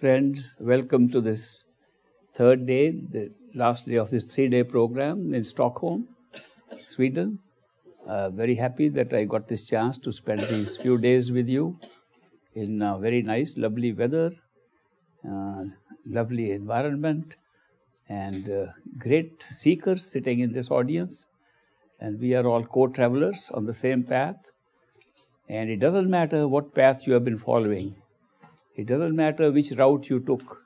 Friends, welcome to this third day, the last day of this three day program in Stockholm, Sweden. Uh, very happy that I got this chance to spend these few days with you in uh, very nice, lovely weather, uh, lovely environment, and uh, great seekers sitting in this audience. And we are all co travelers on the same path. And it doesn't matter what path you have been following it doesn't matter which route you took.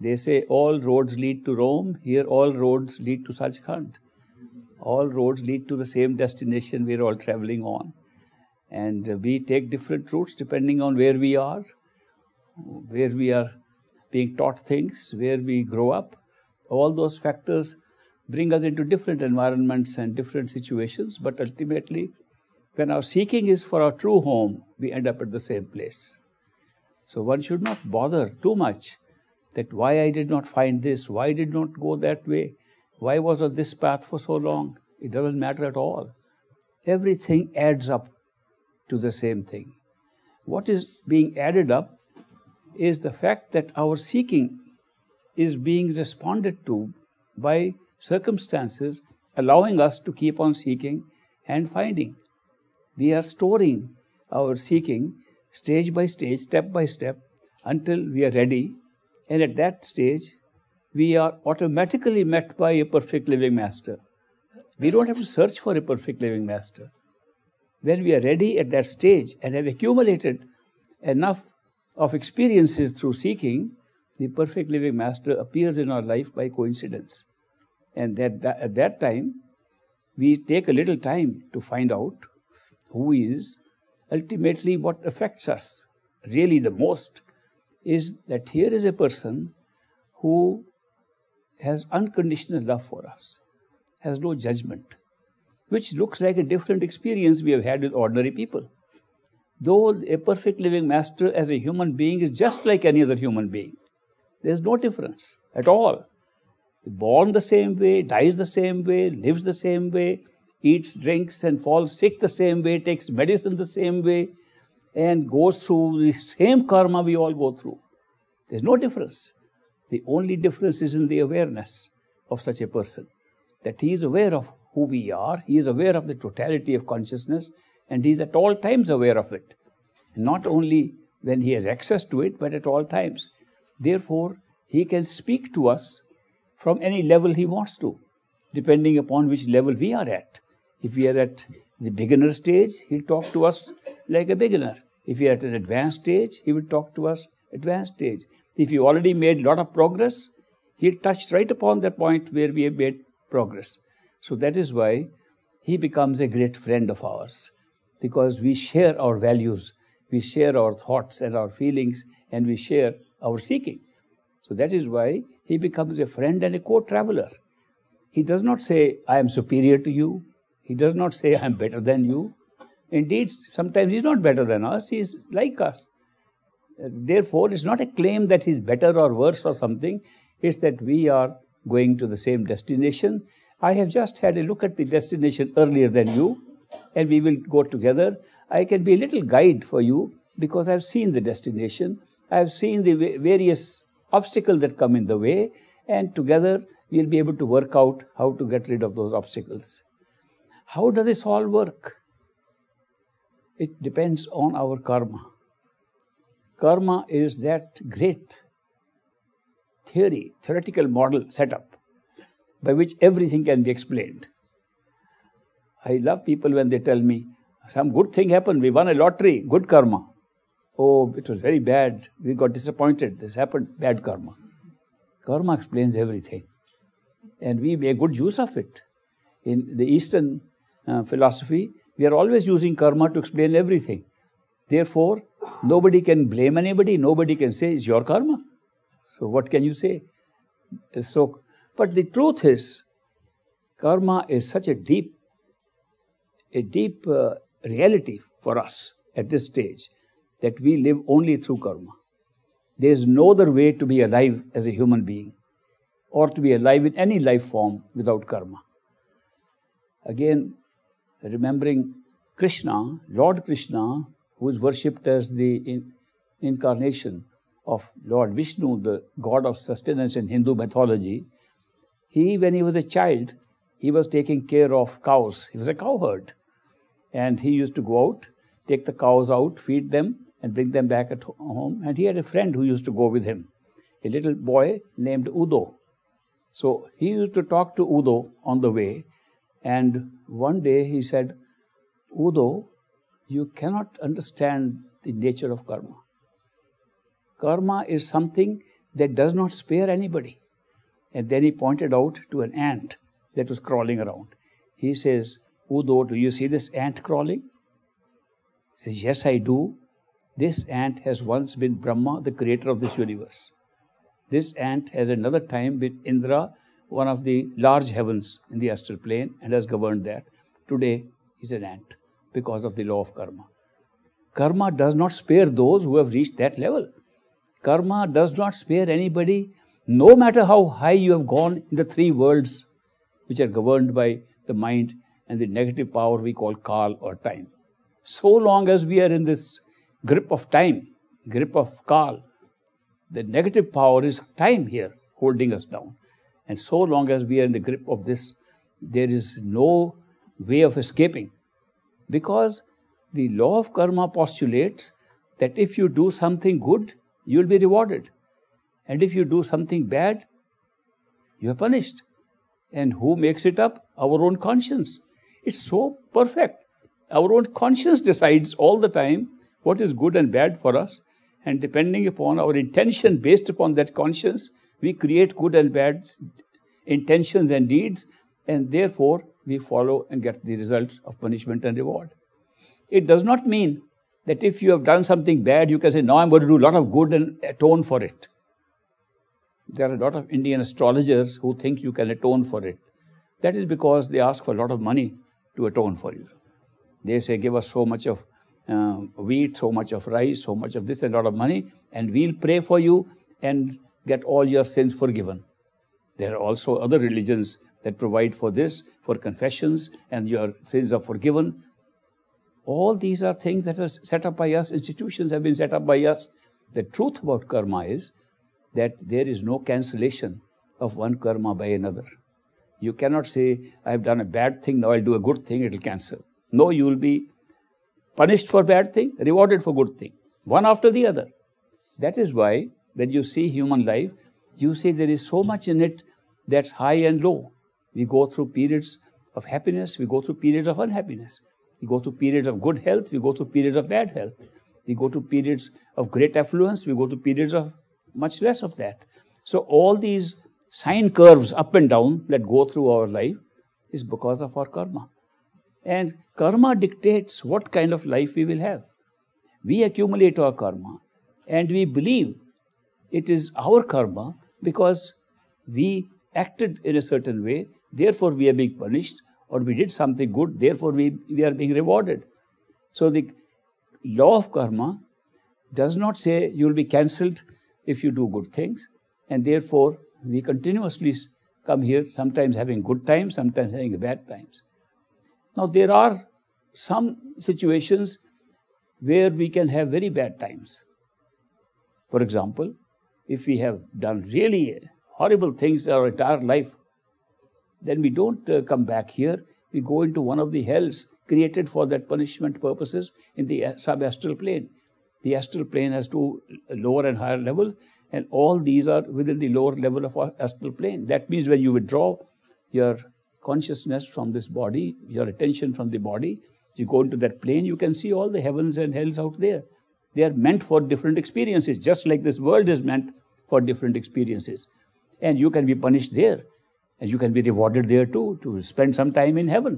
They say all roads lead to Rome. Here, all roads lead to Sachkhand. All roads lead to the same destination we're all traveling on. And we take different routes depending on where we are, where we are being taught things, where we grow up. All those factors bring us into different environments and different situations, but ultimately, when our seeking is for our true home, we end up at the same place. So one should not bother too much that why I did not find this, why I did not go that way, why was on this path for so long. It doesn't matter at all. Everything adds up to the same thing. What is being added up is the fact that our seeking is being responded to by circumstances allowing us to keep on seeking and finding. We are storing our seeking stage by stage, step by step, until we are ready. And at that stage, we are automatically met by a perfect living master. We don't have to search for a perfect living master. When we are ready at that stage and have accumulated enough of experiences through seeking, the perfect living master appears in our life by coincidence. And that, that, at that time, we take a little time to find out who he is ultimately what affects us really the most is that here is a person who has unconditional love for us, has no judgment, which looks like a different experience we have had with ordinary people. Though a perfect living master as a human being is just like any other human being, there's no difference at all. Born the same way, dies the same way, lives the same way, eats, drinks, and falls sick the same way, takes medicine the same way, and goes through the same karma we all go through. There's no difference. The only difference is in the awareness of such a person that he is aware of who we are, he is aware of the totality of consciousness, and he is at all times aware of it. Not only when he has access to it, but at all times. Therefore, he can speak to us from any level he wants to, depending upon which level we are at. If we are at the beginner stage, he'll talk to us like a beginner. If we are at an advanced stage, he will talk to us advanced stage. If you already made a lot of progress, he'll touch right upon that point where we have made progress. So that is why he becomes a great friend of ours because we share our values, we share our thoughts and our feelings, and we share our seeking. So that is why he becomes a friend and a co traveler. He does not say, I am superior to you, he does not say, I'm better than you. Indeed, sometimes he is not better than us, He is like us. Therefore, it's not a claim that he is better or worse or something, it's that we are going to the same destination. I have just had a look at the destination earlier than you, and we will go together. I can be a little guide for you because I've seen the destination, I've seen the various obstacles that come in the way, and together we'll be able to work out how to get rid of those obstacles. How does this all work? It depends on our karma. Karma is that great theory, theoretical model set up by which everything can be explained. I love people when they tell me, some good thing happened, we won a lottery, good karma. Oh, it was very bad, we got disappointed, this happened, bad karma. Karma explains everything, and we make good use of it. In the Eastern uh, philosophy, we are always using karma to explain everything. Therefore, nobody can blame anybody, nobody can say it's your karma. So, what can you say? So, but the truth is, karma is such a deep, a deep uh, reality for us at this stage that we live only through karma. There is no other way to be alive as a human being or to be alive in any life form without karma. Again, remembering Krishna, Lord Krishna, who is worshipped as the in, incarnation of Lord Vishnu, the god of sustenance in Hindu mythology. He, when he was a child, he was taking care of cows. He was a cowherd. And he used to go out, take the cows out, feed them, and bring them back at home. And he had a friend who used to go with him, a little boy named Udo. So he used to talk to Udo on the way and one day he said, Udo, you cannot understand the nature of karma. Karma is something that does not spare anybody. And then he pointed out to an ant that was crawling around. He says, Udo, do you see this ant crawling? He says, Yes, I do. This ant has once been Brahma, the creator of this universe. This ant has another time been Indra, one of the large heavens in the astral plane and has governed that. Today is an ant because of the law of karma. Karma does not spare those who have reached that level. Karma does not spare anybody, no matter how high you have gone in the three worlds which are governed by the mind and the negative power we call Kal or time. So long as we are in this grip of time, grip of Kal, the negative power is time here holding us down. And so long as we are in the grip of this, there is no way of escaping. Because the law of karma postulates that if you do something good, you will be rewarded. And if you do something bad, you are punished. And who makes it up? Our own conscience. It's so perfect. Our own conscience decides all the time what is good and bad for us. And depending upon our intention based upon that conscience, we create good and bad intentions and deeds, and therefore we follow and get the results of punishment and reward. It does not mean that if you have done something bad, you can say, Now I'm going to do a lot of good and atone for it. There are a lot of Indian astrologers who think you can atone for it. That is because they ask for a lot of money to atone for you. They say, Give us so much of uh, wheat, so much of rice, so much of this, and a lot of money, and we'll pray for you and get all your sins forgiven. There are also other religions that provide for this, for confessions, and your sins are forgiven. All these are things that are set up by us, institutions have been set up by us. The truth about karma is that there is no cancellation of one karma by another. You cannot say, I've done a bad thing, now I'll do a good thing, it'll cancel. No, you will be punished for bad thing, rewarded for good thing, one after the other. That is why when you see human life, you see there is so much in it that's high and low. We go through periods of happiness, we go through periods of unhappiness. We go through periods of good health, we go through periods of bad health. We go through periods of great affluence, we go through periods of much less of that. So, all these sine curves up and down that go through our life is because of our karma. And karma dictates what kind of life we will have. We accumulate our karma and we believe it is our karma because we acted in a certain way, therefore we are being punished, or we did something good, therefore we, we are being rewarded. So the law of karma does not say you will be cancelled if you do good things, and therefore we continuously come here, sometimes having good times, sometimes having bad times. Now, there are some situations where we can have very bad times. For example, if we have done really horrible things our entire life, then we don't uh, come back here. We go into one of the hells created for that punishment purposes in the subastral plane. The astral plane has two lower and higher levels, and all these are within the lower level of our astral plane. That means when you withdraw your consciousness from this body, your attention from the body, you go into that plane, you can see all the heavens and hells out there. They are meant for different experiences, just like this world is meant for different experiences. And you can be punished there, and you can be rewarded there too, to spend some time in heaven.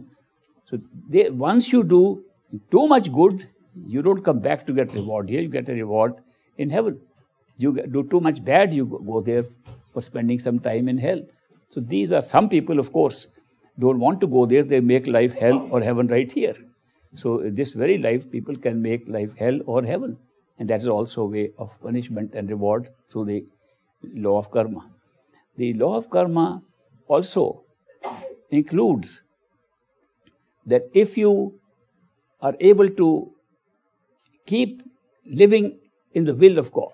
So they, once you do too much good, you don't come back to get reward here, you get a reward in heaven. You do too much bad, you go there for spending some time in hell. So these are some people, of course, don't want to go there, they make life hell or heaven right here. So, this very life, people can make life hell or heaven. And that is also a way of punishment and reward through the law of karma. The law of karma also includes that if you are able to keep living in the will of God,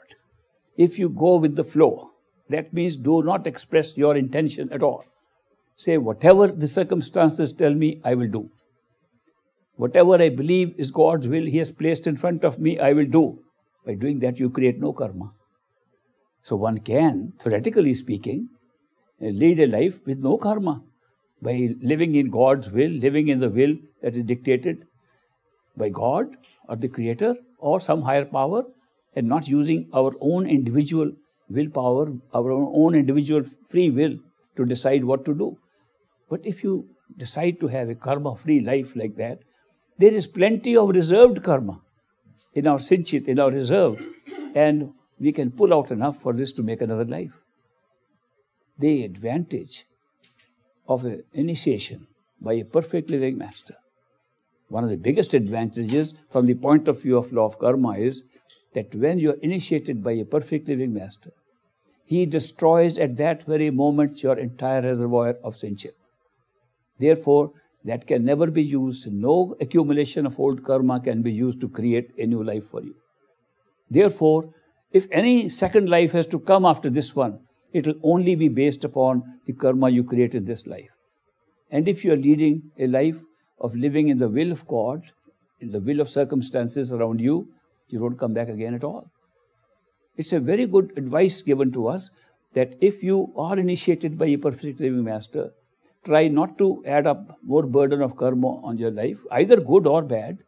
if you go with the flow, that means do not express your intention at all. Say, whatever the circumstances tell me, I will do. Whatever I believe is God's will He has placed in front of me, I will do. By doing that, you create no karma. So one can, theoretically speaking, uh, lead a life with no karma by living in God's will, living in the will that is dictated by God or the Creator or some higher power, and not using our own individual willpower, our own individual free will to decide what to do. But if you decide to have a karma free life like that, there is plenty of reserved karma in our sinchit, in our reserve, and we can pull out enough for this to make another life. The advantage of an initiation by a perfect living master. One of the biggest advantages from the point of view of law of karma is that when you are initiated by a perfect living master, he destroys at that very moment your entire reservoir of sinchit. Therefore, that can never be used. No accumulation of old karma can be used to create a new life for you. Therefore, if any second life has to come after this one, it will only be based upon the karma you create in this life. And if you are leading a life of living in the will of God, in the will of circumstances around you, you don't come back again at all. It's a very good advice given to us that if you are initiated by a perfect living master, try not to add up more burden of karma on your life, either good or bad,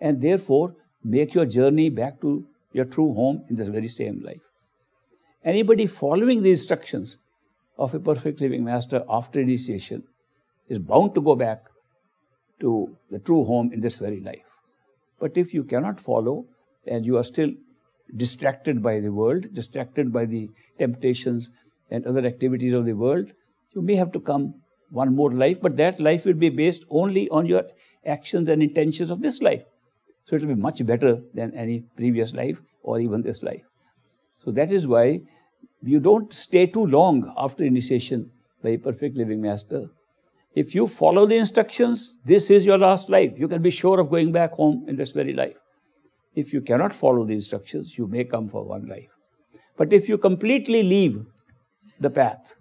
and therefore make your journey back to your true home in this very same life. Anybody following the instructions of a perfect living master after initiation is bound to go back to the true home in this very life. But if you cannot follow and you are still distracted by the world, distracted by the temptations and other activities of the world, you may have to come one more life, but that life will be based only on your actions and intentions of this life. So it will be much better than any previous life or even this life. So that is why you don't stay too long after initiation by a perfect living master. If you follow the instructions, this is your last life. You can be sure of going back home in this very life. If you cannot follow the instructions, you may come for one life. But if you completely leave the path,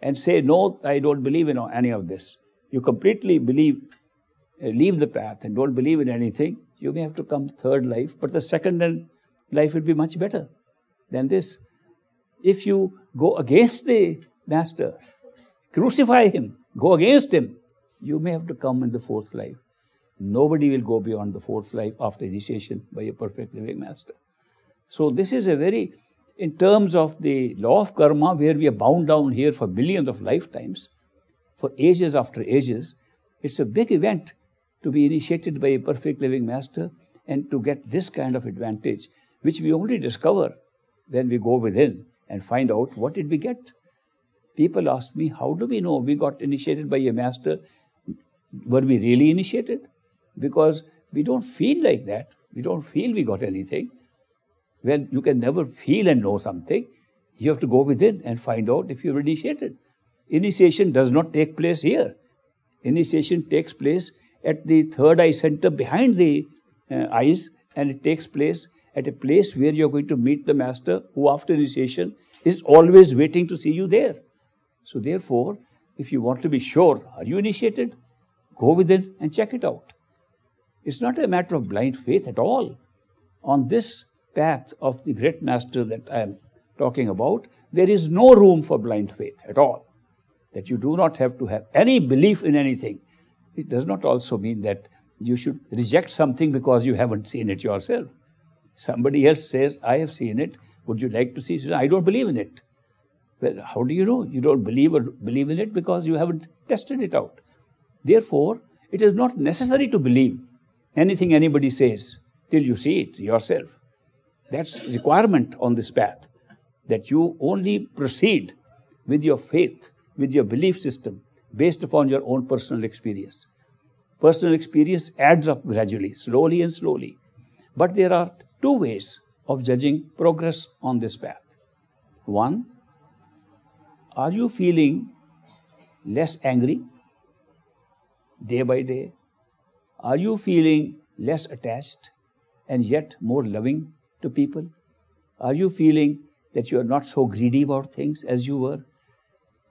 and say, No, I don't believe in any of this. You completely believe, uh, leave the path and don't believe in anything, you may have to come third life, but the second life will be much better than this. If you go against the Master, crucify him, go against him, you may have to come in the fourth life. Nobody will go beyond the fourth life after initiation by a perfect living master. So, this is a very in terms of the law of karma, where we are bound down here for millions of lifetimes, for ages after ages, it's a big event to be initiated by a perfect living master and to get this kind of advantage, which we only discover when we go within and find out what did we get. People ask me, how do we know we got initiated by a master? Were we really initiated? Because we don't feel like that. We don't feel we got anything. Well, you can never feel and know something. You have to go within and find out if you've initiated. Initiation does not take place here. Initiation takes place at the third eye center behind the uh, eyes, and it takes place at a place where you're going to meet the master who, after initiation, is always waiting to see you there. So, therefore, if you want to be sure, are you initiated? Go within and check it out. It's not a matter of blind faith at all. On this, path of the great master that I am talking about, there is no room for blind faith at all. That you do not have to have any belief in anything. It does not also mean that you should reject something because you haven't seen it yourself. Somebody else says, I have seen it. Would you like to see it? I don't believe in it. Well, how do you know? You don't believe or believe in it because you haven't tested it out. Therefore, it is not necessary to believe anything anybody says till you see it yourself. That's requirement on this path, that you only proceed with your faith, with your belief system, based upon your own personal experience. Personal experience adds up gradually, slowly and slowly. But there are two ways of judging progress on this path. One, are you feeling less angry day by day? Are you feeling less attached and yet more loving? to people? Are you feeling that you are not so greedy about things as you were?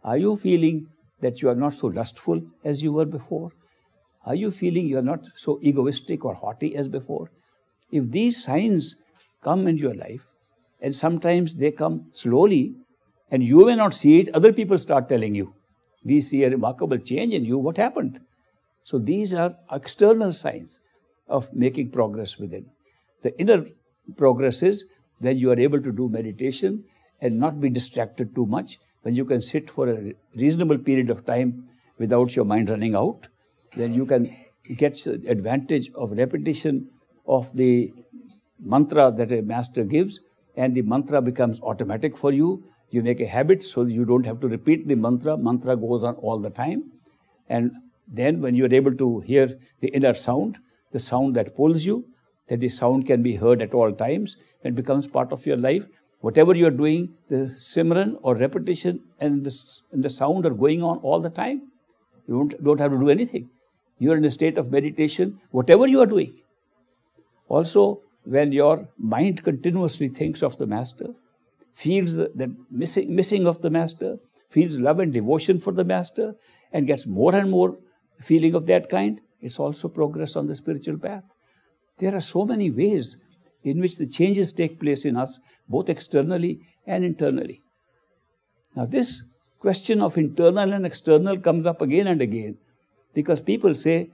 Are you feeling that you are not so lustful as you were before? Are you feeling you are not so egoistic or haughty as before? If these signs come in your life, and sometimes they come slowly, and you may not see it, other people start telling you. We see a remarkable change in you. What happened? So these are external signs of making progress within. The inner Progresses when you are able to do meditation and not be distracted too much, when you can sit for a reasonable period of time without your mind running out, then you can get the advantage of repetition of the mantra that a master gives, and the mantra becomes automatic for you. You make a habit so you don't have to repeat the mantra. Mantra goes on all the time. And then, when you are able to hear the inner sound, the sound that pulls you, that the sound can be heard at all times and becomes part of your life. Whatever you are doing, the simran or repetition and the, and the sound are going on all the time. You don't, don't have to do anything. You are in a state of meditation, whatever you are doing. Also, when your mind continuously thinks of the Master, feels the, the missing, missing of the Master, feels love and devotion for the Master, and gets more and more feeling of that kind, it's also progress on the spiritual path. There are so many ways in which the changes take place in us, both externally and internally. Now, this question of internal and external comes up again and again because people say,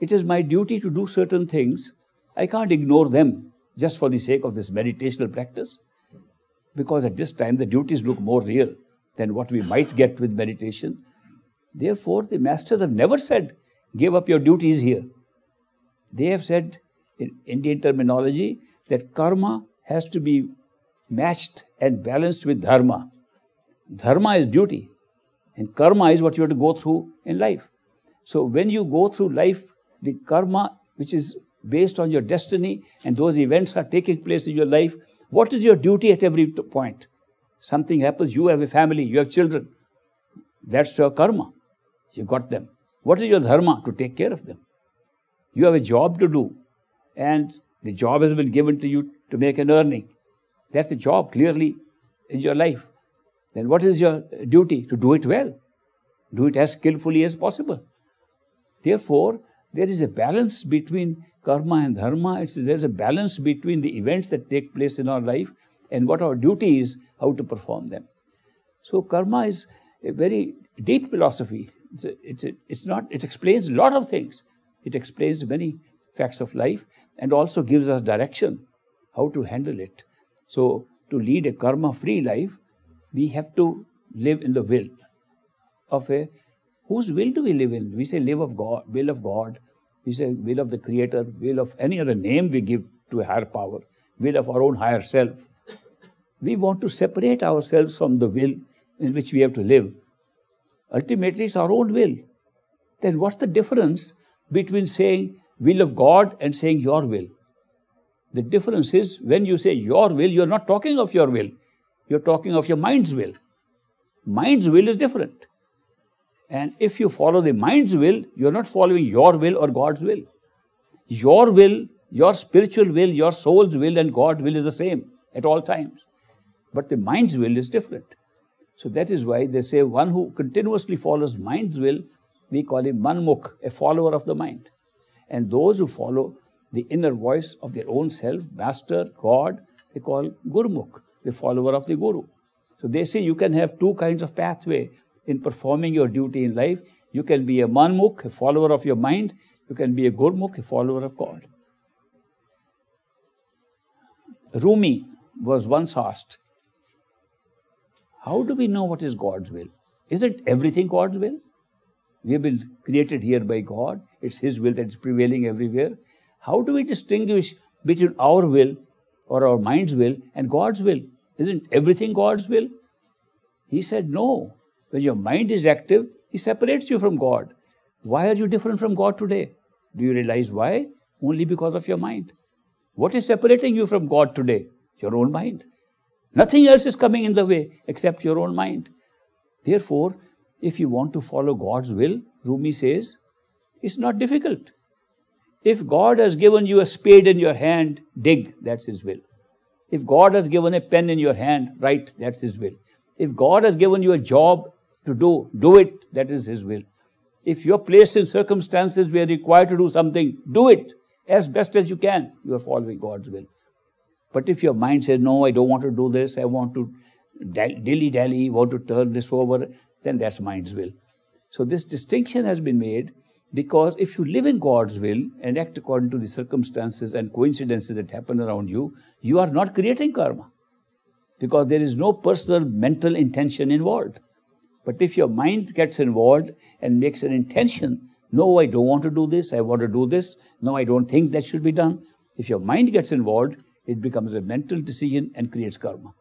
it is my duty to do certain things. I can't ignore them just for the sake of this meditational practice because at this time the duties look more real than what we might get with meditation. Therefore, the masters have never said, give up your duties here. They have said, in Indian terminology, that karma has to be matched and balanced with dharma. Dharma is duty, and karma is what you have to go through in life. So when you go through life, the karma which is based on your destiny and those events are taking place in your life, what is your duty at every point? Something happens, you have a family, you have children. That's your karma. You got them. What is your dharma? To take care of them. You have a job to do and the job has been given to you to make an earning. That's the job clearly in your life. Then what is your duty? To do it well, do it as skillfully as possible. Therefore, there is a balance between karma and dharma. It's, there's a balance between the events that take place in our life and what our duty is, how to perform them. So, karma is a very deep philosophy. It's, a, it's, a, it's not. It explains a lot of things. It explains many facts of life, and also gives us direction how to handle it. So, to lead a karma free life, we have to live in the will of a whose will do we live in? We say live of God, will of God. We say will of the Creator, will of any other name we give to a higher power, will of our own higher self. We want to separate ourselves from the will in which we have to live. Ultimately, it's our own will. Then what's the difference between saying will of God and saying your will. The difference is when you say your will, you're not talking of your will. You're talking of your mind's will. Mind's will is different. And if you follow the mind's will, you're not following your will or God's will. Your will, your spiritual will, your soul's will, and God's will is the same at all times. But the mind's will is different. So that is why they say one who continuously follows mind's will, we call him manmukh, a follower of the mind. And those who follow the inner voice of their own self, master, God, they call Gurmukh, the follower of the Guru. So they say you can have two kinds of pathway in performing your duty in life. You can be a Manmukh, a follower of your mind. You can be a Gurmukh, a follower of God. Rumi was once asked, How do we know what is God's will? is it everything God's will? we have been created here by God. It's His will that is prevailing everywhere. How do we distinguish between our will or our mind's will and God's will? Isn't everything God's will? He said, No. When your mind is active, He separates you from God. Why are you different from God today? Do you realize why? Only because of your mind. What is separating you from God today? Your own mind. Nothing else is coming in the way except your own mind. Therefore, if you want to follow God's will, Rumi says, it's not difficult. If God has given you a spade in your hand, dig, that's His will. If God has given a pen in your hand, write, that's His will. If God has given you a job to do, do it, that is His will. If you're placed in circumstances where you're required to do something, do it as best as you can. You are following God's will. But if your mind says, no, I don't want to do this, I want to dilly dally, want to turn this over, then that's mind's will. So this distinction has been made because if you live in God's will and act according to the circumstances and coincidences that happen around you, you are not creating karma because there is no personal mental intention involved. But if your mind gets involved and makes an intention, no, I don't want to do this, I want to do this, no, I don't think that should be done. If your mind gets involved, it becomes a mental decision and creates karma.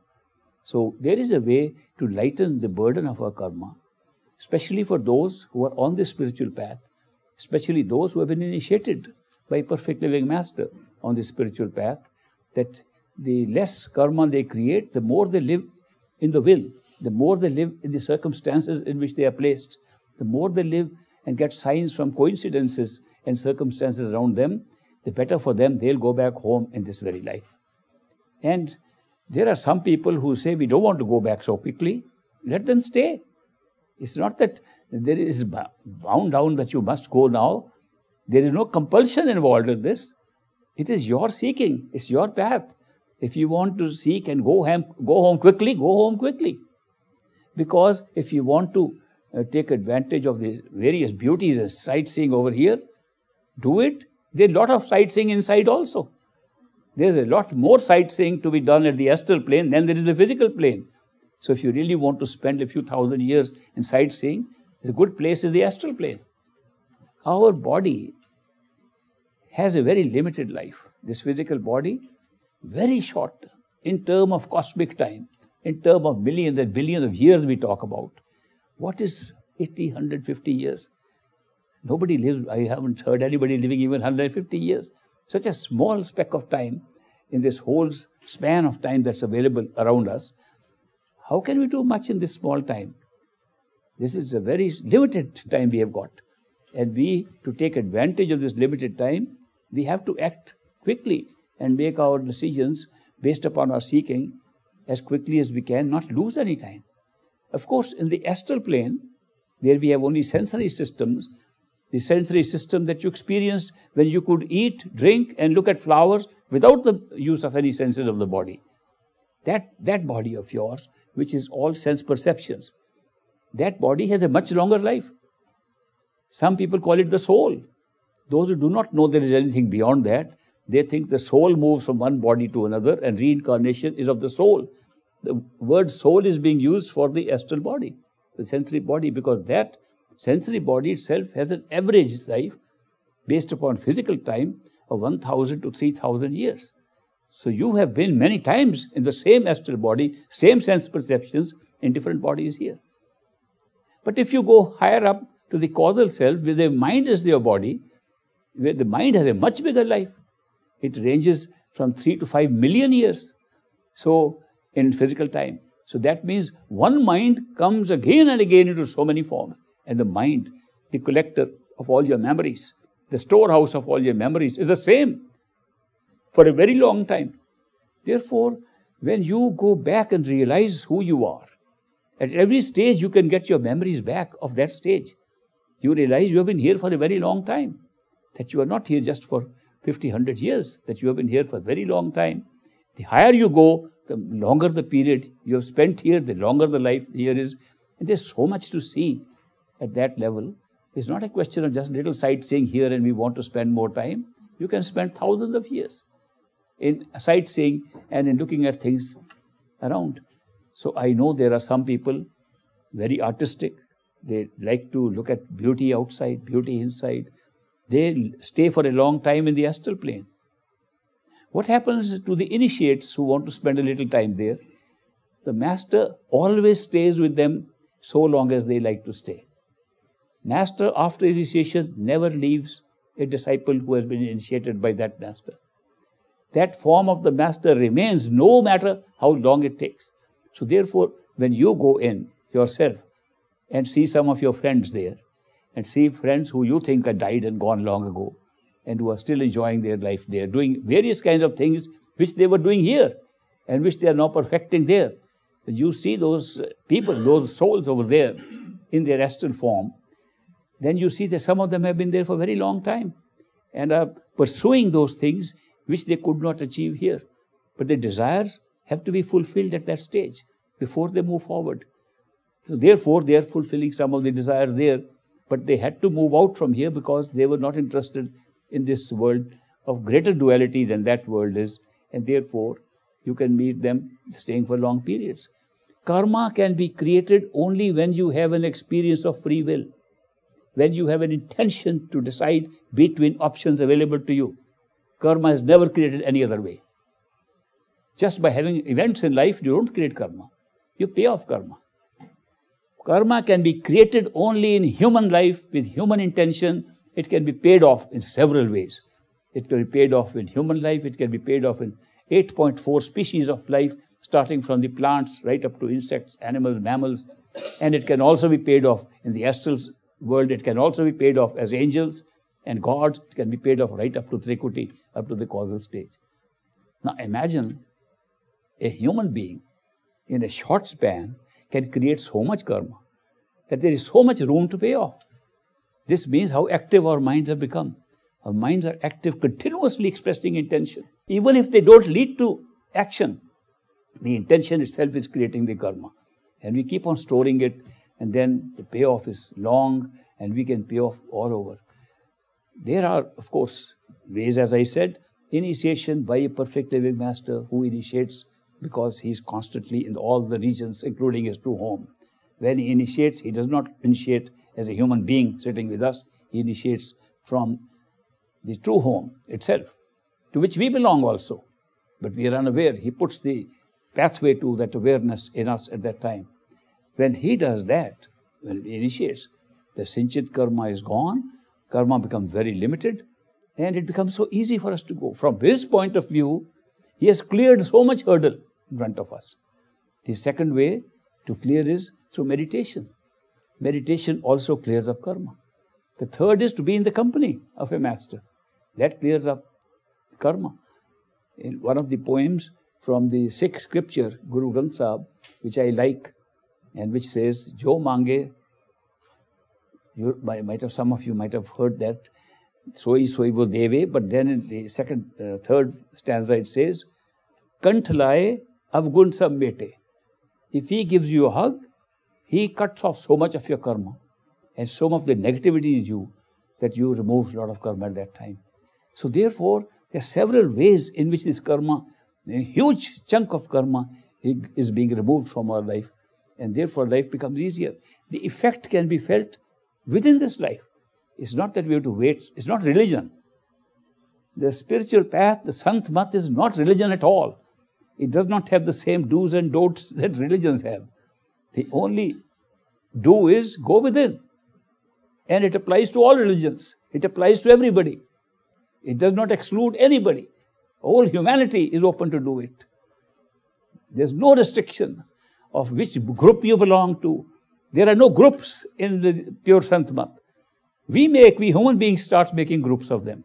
So there is a way to lighten the burden of our karma, especially for those who are on the spiritual path, especially those who have been initiated by a perfect living master on the spiritual path, that the less karma they create, the more they live in the will, the more they live in the circumstances in which they are placed, the more they live and get signs from coincidences and circumstances around them, the better for them they'll go back home in this very life. And there are some people who say we don't want to go back so quickly. Let them stay. It's not that there is bound down that you must go now. There is no compulsion involved in this. It is your seeking. It's your path. If you want to seek and go home, go home quickly, go home quickly. Because if you want to uh, take advantage of the various beauties and sightseeing over here, do it. There's a lot of sightseeing inside also. There's a lot more sightseeing to be done at the astral plane than there is the physical plane. So if you really want to spend a few thousand years in sightseeing, a good place is the astral plane. Our body has a very limited life. This physical body, very short in term of cosmic time, in term of millions and billions of years we talk about. What is 80, 150 years? Nobody lives, I haven't heard anybody living even 150 years such a small speck of time in this whole span of time that's available around us. How can we do much in this small time? This is a very limited time we have got. And we, to take advantage of this limited time, we have to act quickly and make our decisions based upon our seeking as quickly as we can, not lose any time. Of course, in the astral plane, where we have only sensory systems the sensory system that you experienced when you could eat, drink, and look at flowers without the use of any senses of the body. That, that body of yours, which is all sense perceptions, that body has a much longer life. Some people call it the soul. Those who do not know there is anything beyond that, they think the soul moves from one body to another and reincarnation is of the soul. The word soul is being used for the astral body, the sensory body, because that sensory body itself has an average life based upon physical time of 1,000 to 3,000 years. So you have been many times in the same astral body, same sense perceptions in different bodies here. But if you go higher up to the causal self, where the mind is your body, where the mind has a much bigger life, it ranges from 3 to 5 million years. So in physical time. So that means one mind comes again and again into so many forms and the mind, the collector of all your memories, the storehouse of all your memories, is the same for a very long time. Therefore, when you go back and realize who you are, at every stage you can get your memories back of that stage. You realize you have been here for a very long time, that you are not here just for 50, 100 years, that you have been here for a very long time. The higher you go, the longer the period you have spent here, the longer the life here is. And there's so much to see at that level is not a question of just little sightseeing here and we want to spend more time. You can spend thousands of years in sightseeing and in looking at things around. So I know there are some people very artistic. They like to look at beauty outside, beauty inside. They stay for a long time in the astral plane. What happens to the initiates who want to spend a little time there? The master always stays with them so long as they like to stay. Master, after initiation, never leaves a disciple who has been initiated by that master. That form of the master remains no matter how long it takes. So, therefore, when you go in yourself and see some of your friends there, and see friends who you think are died and gone long ago, and who are still enjoying their life there, doing various kinds of things which they were doing here and which they are now perfecting there. You see those people, those souls over there in their astral form, then you see that some of them have been there for a very long time and are pursuing those things which they could not achieve here. But their desires have to be fulfilled at that stage before they move forward. So, therefore, they are fulfilling some of the desires there, but they had to move out from here because they were not interested in this world of greater duality than that world is, and therefore, you can meet them staying for long periods. Karma can be created only when you have an experience of free will when you have an intention to decide between options available to you. Karma is never created any other way. Just by having events in life, you don't create karma. You pay off karma. Karma can be created only in human life with human intention. It can be paid off in several ways. It can be paid off in human life. It can be paid off in 8.4 species of life, starting from the plants right up to insects, animals, mammals. And it can also be paid off in the astrals world, it can also be paid off as angels and gods. It can be paid off right up to Trikuti, up to the causal stage. Now imagine a human being in a short span can create so much karma that there is so much room to pay off. This means how active our minds have become. Our minds are active, continuously expressing intention. Even if they don't lead to action, the intention itself is creating the karma. And we keep on storing it and then the payoff is long and we can pay off all over. There are, of course, ways, as I said, initiation by a perfect living master who initiates because he is constantly in all the regions, including his true home. When he initiates, he does not initiate as a human being sitting with us, he initiates from the true home itself, to which we belong also. But we are unaware. He puts the pathway to that awareness in us at that time. When he does that, when he initiates, the sinchit karma is gone, karma becomes very limited, and it becomes so easy for us to go. From his point of view, he has cleared so much hurdle in front of us. The second way to clear is through meditation. Meditation also clears up karma. The third is to be in the company of a master. That clears up karma. In one of the poems from the Sikh scripture, Guru Granth Sahib, which I like, and which says, Jo mange, you, might have, some of you might have heard that, soi soi vo deve, but then in the second, uh, third stanza it says, Kanth laye avgun sambete. If he gives you a hug, he cuts off so much of your karma and so much of the negativity in you that you remove a lot of karma at that time. So therefore, there are several ways in which this karma, a huge chunk of karma is being removed from our life and therefore life becomes easier. The effect can be felt within this life. It's not that we have to wait, it's not religion. The spiritual path, the Sant Mat, is not religion at all. It does not have the same do's and don'ts that religions have. The only do is go within. And it applies to all religions, it applies to everybody. It does not exclude anybody. All humanity is open to do it. There's no restriction of which group you belong to. There are no groups in the pure Sant Mat. We make, we human beings start making groups of them.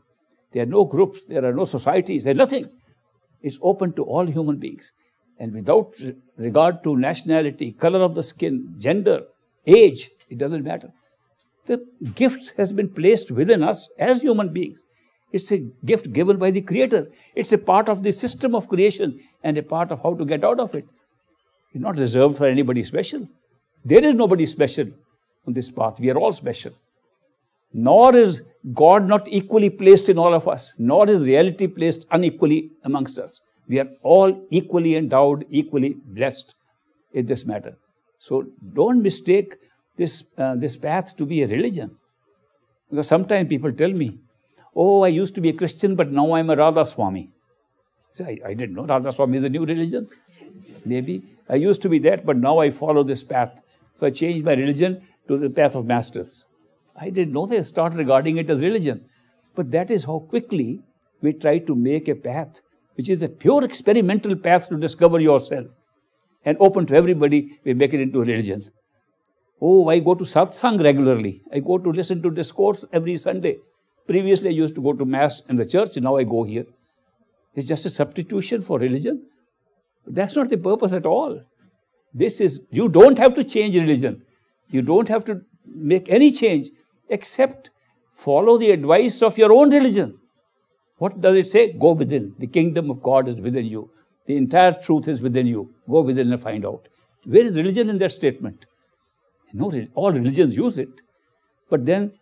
There are no groups, there are no societies, there's nothing. It's open to all human beings. And without regard to nationality, color of the skin, gender, age, it doesn't matter. The gift has been placed within us as human beings. It's a gift given by the Creator. It's a part of the system of creation and a part of how to get out of it not reserved for anybody special. There is nobody special on this path. We are all special. Nor is God not equally placed in all of us, nor is reality placed unequally amongst us. We are all equally endowed, equally blessed in this matter. So don't mistake this, uh, this path to be a religion. Because sometimes people tell me, oh, I used to be a Christian, but now I'm a Radha Swami. I, I didn't know Radha Swami is a new religion. Maybe I used to be that, but now I follow this path. So I changed my religion to the path of masters. I didn't know they start regarding it as religion. But that is how quickly we try to make a path, which is a pure experimental path to discover yourself. And open to everybody, we make it into a religion. Oh, I go to satsang regularly. I go to listen to discourse every Sunday. Previously, I used to go to mass in the church. Now I go here. It's just a substitution for religion. That's not the purpose at all. This is, you don't have to change religion. You don't have to make any change except follow the advice of your own religion. What does it say? Go within. The kingdom of God is within you. The entire truth is within you. Go within and find out. Where is religion in that statement? No, all religions use it. But then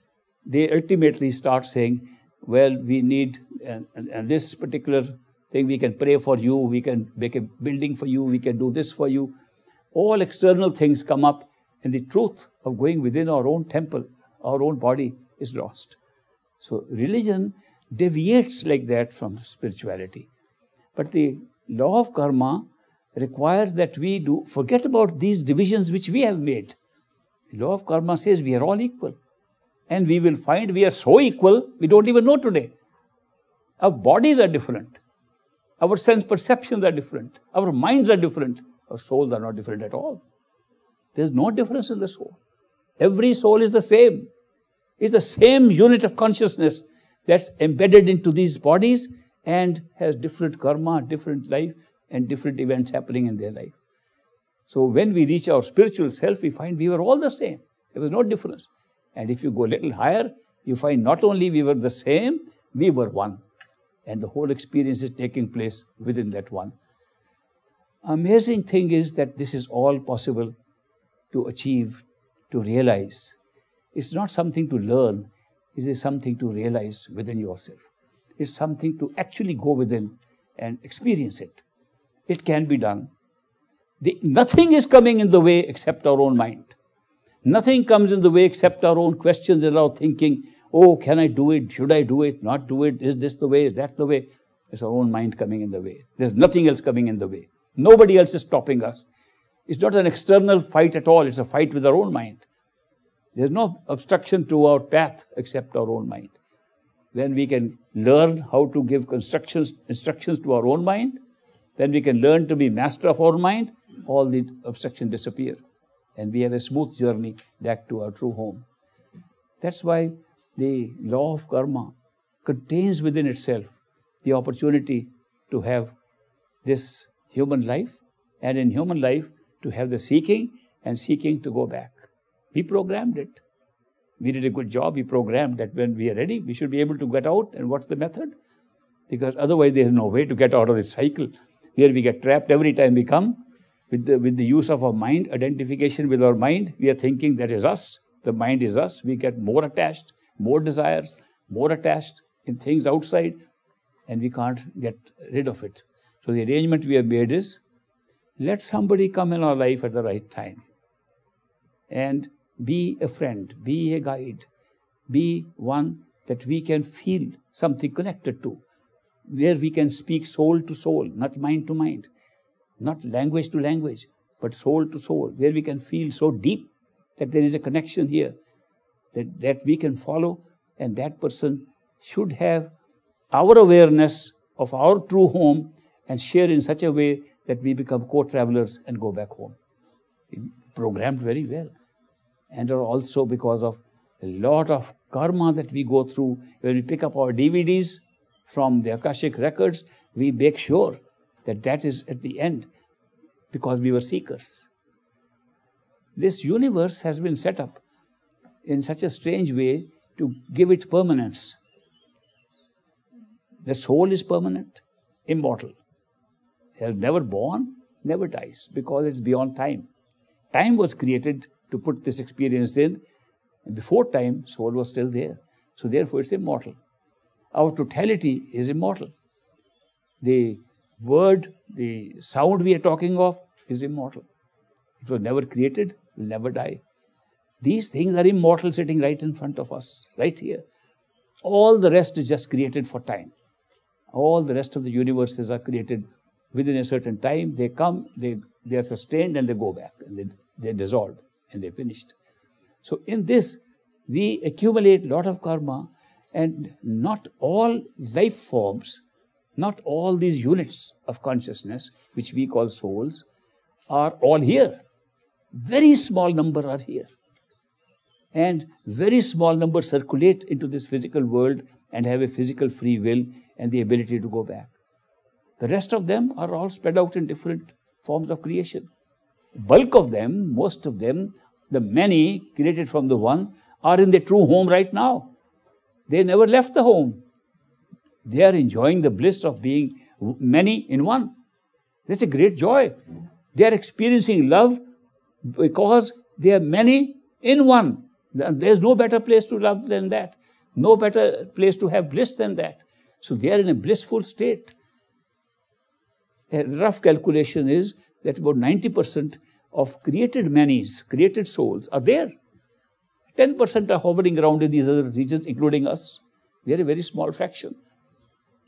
they ultimately start saying, well, we need, and, and, and this particular we can pray for you, we can make a building for you, we can do this for you. All external things come up, and the truth of going within our own temple, our own body, is lost. So religion deviates like that from spirituality. But the law of karma requires that we do forget about these divisions which we have made. The law of karma says we are all equal. And we will find we are so equal, we don't even know today. Our bodies are different. Our sense perceptions are different. Our minds are different. Our souls are not different at all. There's no difference in the soul. Every soul is the same. It's the same unit of consciousness that's embedded into these bodies and has different karma, different life, and different events happening in their life. So when we reach our spiritual self, we find we were all the same. There was no difference. And if you go a little higher, you find not only we were the same, we were one and the whole experience is taking place within that one. Amazing thing is that this is all possible to achieve, to realize. It's not something to learn, it is something to realize within yourself. It's something to actually go within and experience it. It can be done. The, nothing is coming in the way except our own mind. Nothing comes in the way except our own questions and our thinking oh, can I do it? Should I do it? Not do it? Is this the way? Is that the way? It's our own mind coming in the way. There's nothing else coming in the way. Nobody else is stopping us. It's not an external fight at all, it's a fight with our own mind. There's no obstruction to our path except our own mind. Then we can learn how to give instructions, instructions to our own mind. Then we can learn to be master of our mind. All the obstruction disappear. And we have a smooth journey back to our true home. That's why the law of karma contains within itself the opportunity to have this human life and in human life to have the seeking and seeking to go back. We programmed it. We did a good job. We programmed that when we are ready, we should be able to get out. And what's the method? Because otherwise, there is no way to get out of this cycle where we get trapped every time we come with the, with the use of our mind, identification with our mind. We are thinking that is us. The mind is us. We get more attached more desires, more attached in things outside, and we can't get rid of it. So the arrangement we have made is let somebody come in our life at the right time and be a friend, be a guide, be one that we can feel something connected to, where we can speak soul to soul, not mind to mind, not language to language, but soul to soul, where we can feel so deep that there is a connection here that, that we can follow, and that person should have our awareness of our true home and share in such a way that we become co travelers and go back home. It programmed very well. And also because of a lot of karma that we go through when we pick up our DVDs from the Akashic records, we make sure that that is at the end because we were seekers. This universe has been set up in such a strange way to give it permanence. The soul is permanent, immortal. has never born, never dies, because it's beyond time. Time was created to put this experience in. Before time, soul was still there. So therefore, it's immortal. Our totality is immortal. The word, the sound we are talking of is immortal. It was never created, will never die. These things are immortal sitting right in front of us, right here. All the rest is just created for time. All the rest of the universes are created within a certain time. They come, they, they are sustained, and they go back, and they, they dissolve, and they're finished. So, in this, we accumulate lot of karma, and not all life forms, not all these units of consciousness, which we call souls, are all here. Very small number are here and very small numbers circulate into this physical world and have a physical free will and the ability to go back. The rest of them are all spread out in different forms of creation. Bulk of them, most of them, the many created from the one, are in their true home right now. They never left the home. They are enjoying the bliss of being many in one. That's a great joy. They are experiencing love because they are many in one. There's no better place to love than that. No better place to have bliss than that. So they are in a blissful state. A rough calculation is that about 90% of created manis, created souls, are there. 10% are hovering around in these other regions, including us. We are a very small fraction.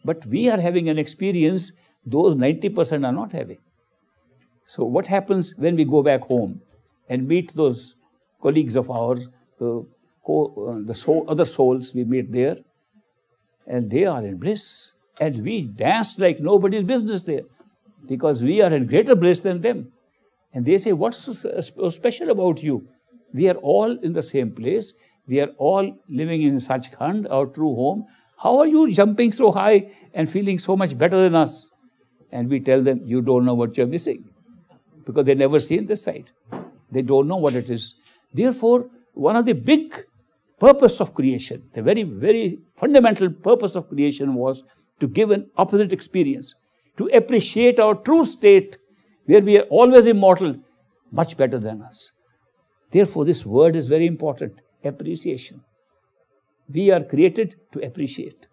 But we are having an experience those 90% are not having. So, what happens when we go back home and meet those colleagues of ours uh, the, the soul, other souls we meet there, and they are in bliss. And we dance like nobody's business there because we are in greater bliss than them. And they say, What's uh, so special about you? We are all in the same place. We are all living in Sachkhand, our true home. How are you jumping so high and feeling so much better than us? And we tell them, You don't know what you're missing because they never seen this side. They don't know what it is. Therefore, one of the big purpose of creation, the very, very fundamental purpose of creation was to give an opposite experience, to appreciate our true state where we are always immortal, much better than us. Therefore, this word is very important, appreciation. We are created to appreciate.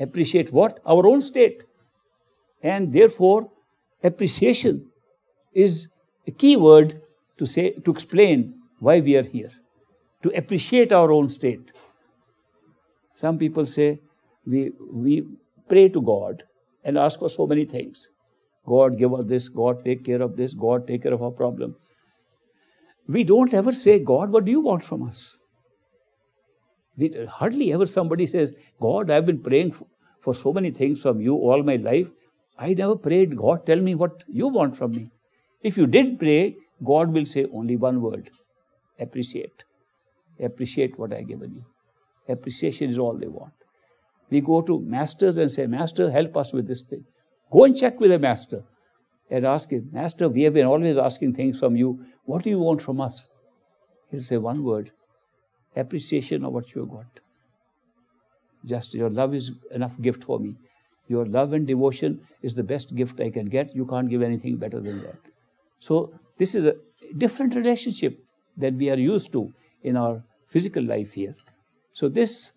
Appreciate what? Our own state. And therefore, appreciation is a key word to say to explain why we are here to appreciate our own state. Some people say we, we pray to God and ask for so many things. God, give us this. God, take care of this. God, take care of our problem. We don't ever say, God, what do you want from us? We, hardly ever somebody says, God, I've been praying for, for so many things from you all my life. I never prayed, God, tell me what you want from me. If you did pray, God will say only one word appreciate appreciate what I've given you. Appreciation is all they want. We go to masters and say, Master, help us with this thing. Go and check with the master and ask him, Master, we have been always asking things from you. What do you want from us? He'll say one word appreciation of what you have got. Just your love is enough gift for me. Your love and devotion is the best gift I can get. You can't give anything better than that. So, this is a different relationship that we are used to in our physical life here. So this,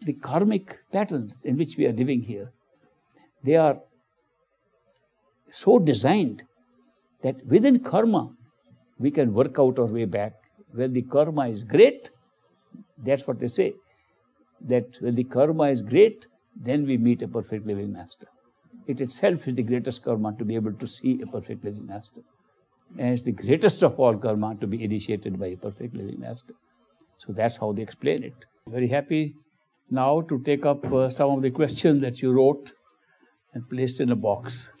the karmic patterns in which we are living here, they are so designed that within karma, we can work out our way back. When the karma is great, that's what they say, that when the karma is great, then we meet a perfect living master. It itself is the greatest karma to be able to see a perfect living master. And it's the greatest of all karma to be initiated by a perfect living master. So that's how they explain it. Very happy now to take up uh, some of the questions that you wrote and placed in a box.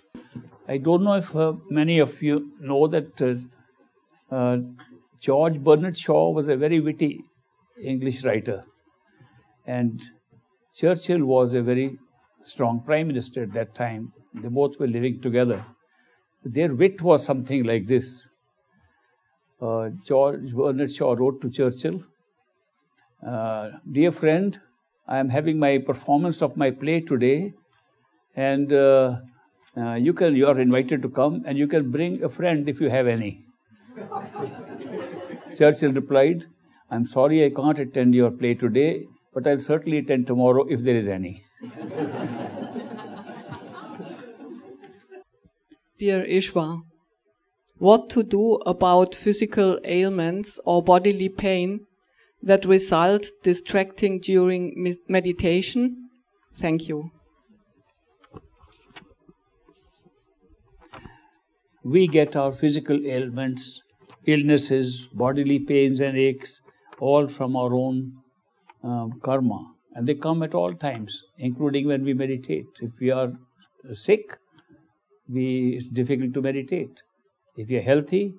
I don't know if uh, many of you know that uh, uh George Bernard Shaw was a very witty English writer, and Churchill was a very strong prime minister at that time. They both were living together. Their wit was something like this. Uh, George Bernard Shaw wrote to Churchill, uh, dear friend, I am having my performance of my play today, and uh, uh, you can you are invited to come, and you can bring a friend if you have any. Churchill replied, "I'm sorry I can't attend your play today, but I'll certainly attend tomorrow if there is any." Dear Ishwa, what to do about physical ailments or bodily pain that result distracting during meditation? Thank you. We get our physical ailments, illnesses, bodily pains, and aches all from our own um, karma. And they come at all times, including when we meditate. If we are sick, we, it's difficult to meditate. If we are healthy,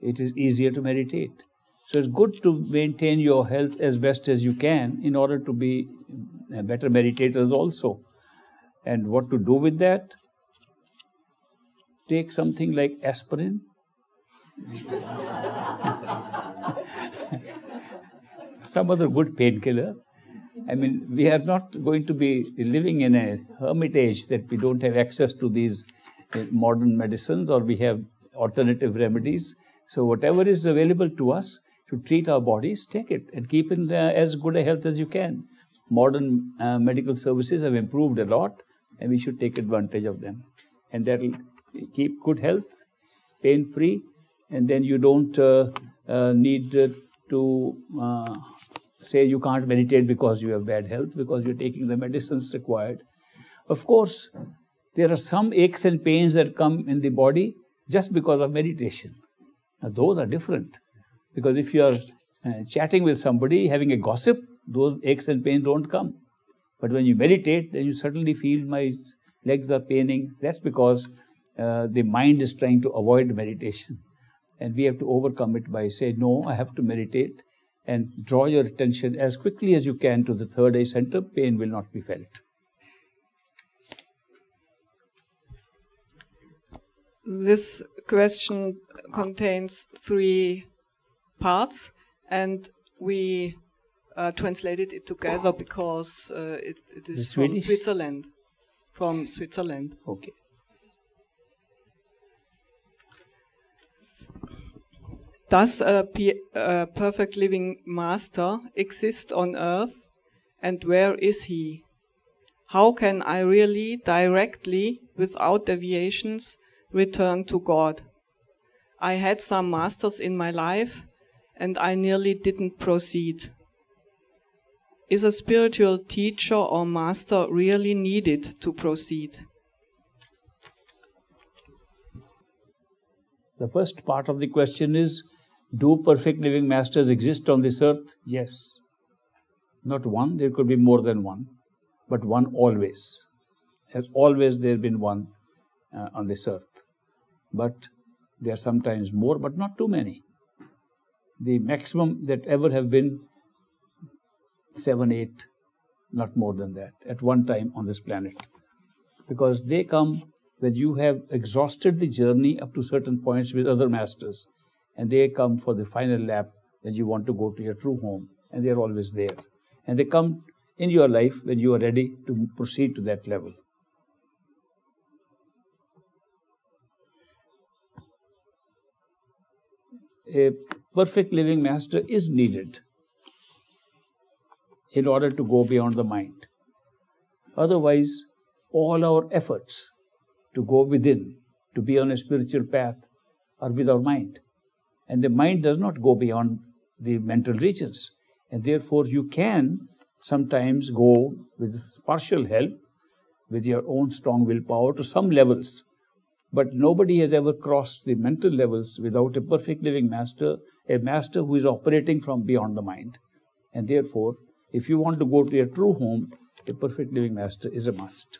it is easier to meditate. So it's good to maintain your health as best as you can in order to be better meditators also. And what to do with that? Take something like aspirin. Some other good painkiller. I mean, we are not going to be living in a hermitage that we don't have access to these uh, modern medicines or we have alternative remedies. So, whatever is available to us, to treat our bodies, take it and keep in uh, as good a health as you can. Modern uh, medical services have improved a lot, and we should take advantage of them. And that'll keep good health, pain free, and then you don't uh, uh need uh, to uh, say you can't meditate because you have bad health, because you're taking the medicines required. Of course, there are some aches and pains that come in the body just because of meditation. Now, those are different. Because if you are uh, chatting with somebody, having a gossip, those aches and pains don't come. But when you meditate, then you suddenly feel my legs are paining. That's because uh, the mind is trying to avoid meditation. And we have to overcome it by saying, no, I have to meditate and draw your attention as quickly as you can to the third eye center. Pain will not be felt. This question contains three parts, and we uh, translated it together because uh, it, it is from Switzerland. From Switzerland. Okay. Does a uh, perfect living master exist on earth, and where is he? How can I really directly, without deviations, return to God? I had some masters in my life and I nearly didn't proceed. Is a spiritual teacher or master really needed to proceed? The first part of the question is Do perfect living masters exist on this earth? Yes. Not one, there could be more than one, but one always. As always, there been one uh, on this earth. But there are sometimes more, but not too many the maximum that ever have been seven, eight, not more than that, at one time on this planet. Because they come when you have exhausted the journey up to certain points with other masters, and they come for the final lap when you want to go to your true home, and they are always there. And they come in your life when you are ready to proceed to that level. a perfect living master is needed in order to go beyond the mind. Otherwise, all our efforts to go within, to be on a spiritual path, are with our mind. And the mind does not go beyond the mental regions. And therefore, you can sometimes go with partial help with your own strong willpower to some levels but nobody has ever crossed the mental levels without a perfect living master, a master who is operating from beyond the mind. And therefore, if you want to go to your true home, a perfect living master is a must.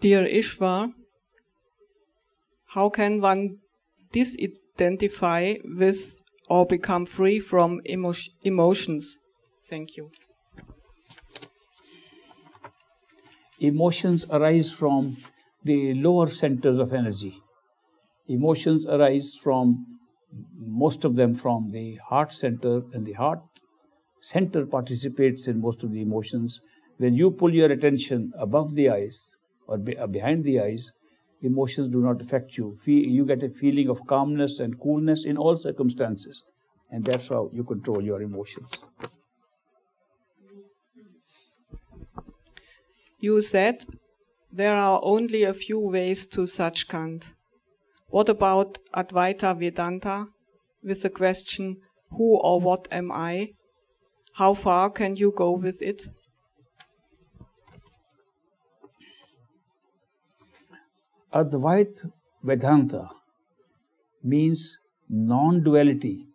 Dear Ishwar, how can one disidentify with or become free from emo emotions? Thank you. Emotions arise from the lower centers of energy. Emotions arise from most of them from the heart center, and the heart center participates in most of the emotions. When you pull your attention above the eyes or be, uh, behind the eyes, emotions do not affect you. Fe you get a feeling of calmness and coolness in all circumstances, and that's how you control your emotions. You said there are only a few ways to Kant. What about Advaita Vedanta with the question, Who or what am I? How far can you go with it? Advaita Vedanta means non duality.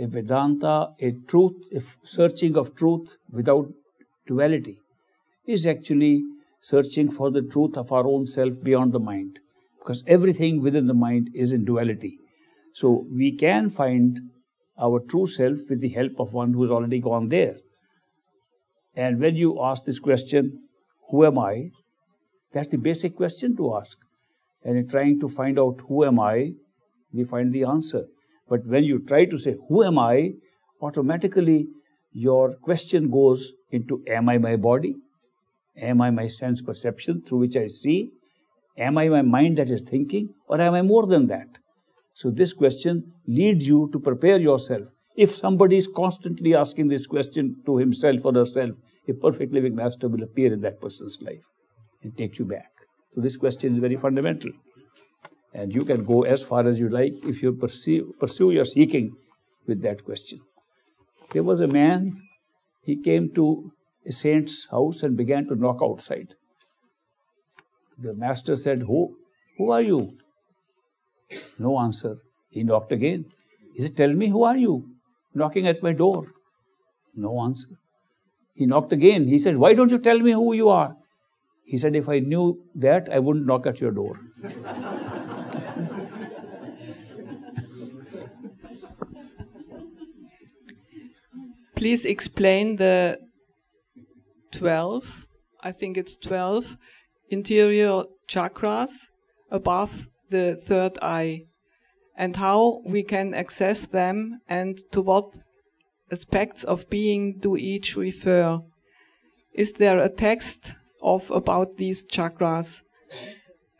A Vedanta, a truth, a searching of truth without duality is actually searching for the truth of our own self beyond the mind. Because everything within the mind is in duality. So we can find our true self with the help of one who has already gone there. And when you ask this question, who am I? That's the basic question to ask. And in trying to find out who am I, we find the answer. But when you try to say, who am I? Automatically, your question goes into, am I my body? Am I my sense perception through which I see? Am I my mind that is thinking? Or am I more than that? So, this question leads you to prepare yourself. If somebody is constantly asking this question to himself or herself, a perfect living master will appear in that person's life and take you back. So, this question is very fundamental. And you can go as far as you like if you pursue, pursue your seeking with that question. There was a man, he came to a saint's house and began to knock outside. The master said, Who? Who are you? No answer. He knocked again. He said, Tell me, who are you? Knocking at my door. No answer. He knocked again. He said, Why don't you tell me who you are? He said, If I knew that, I wouldn't knock at your door. Please explain the 12, I think it's 12 interior chakras above the third eye and how we can access them and to what aspects of being do each refer. Is there a text of about these chakras?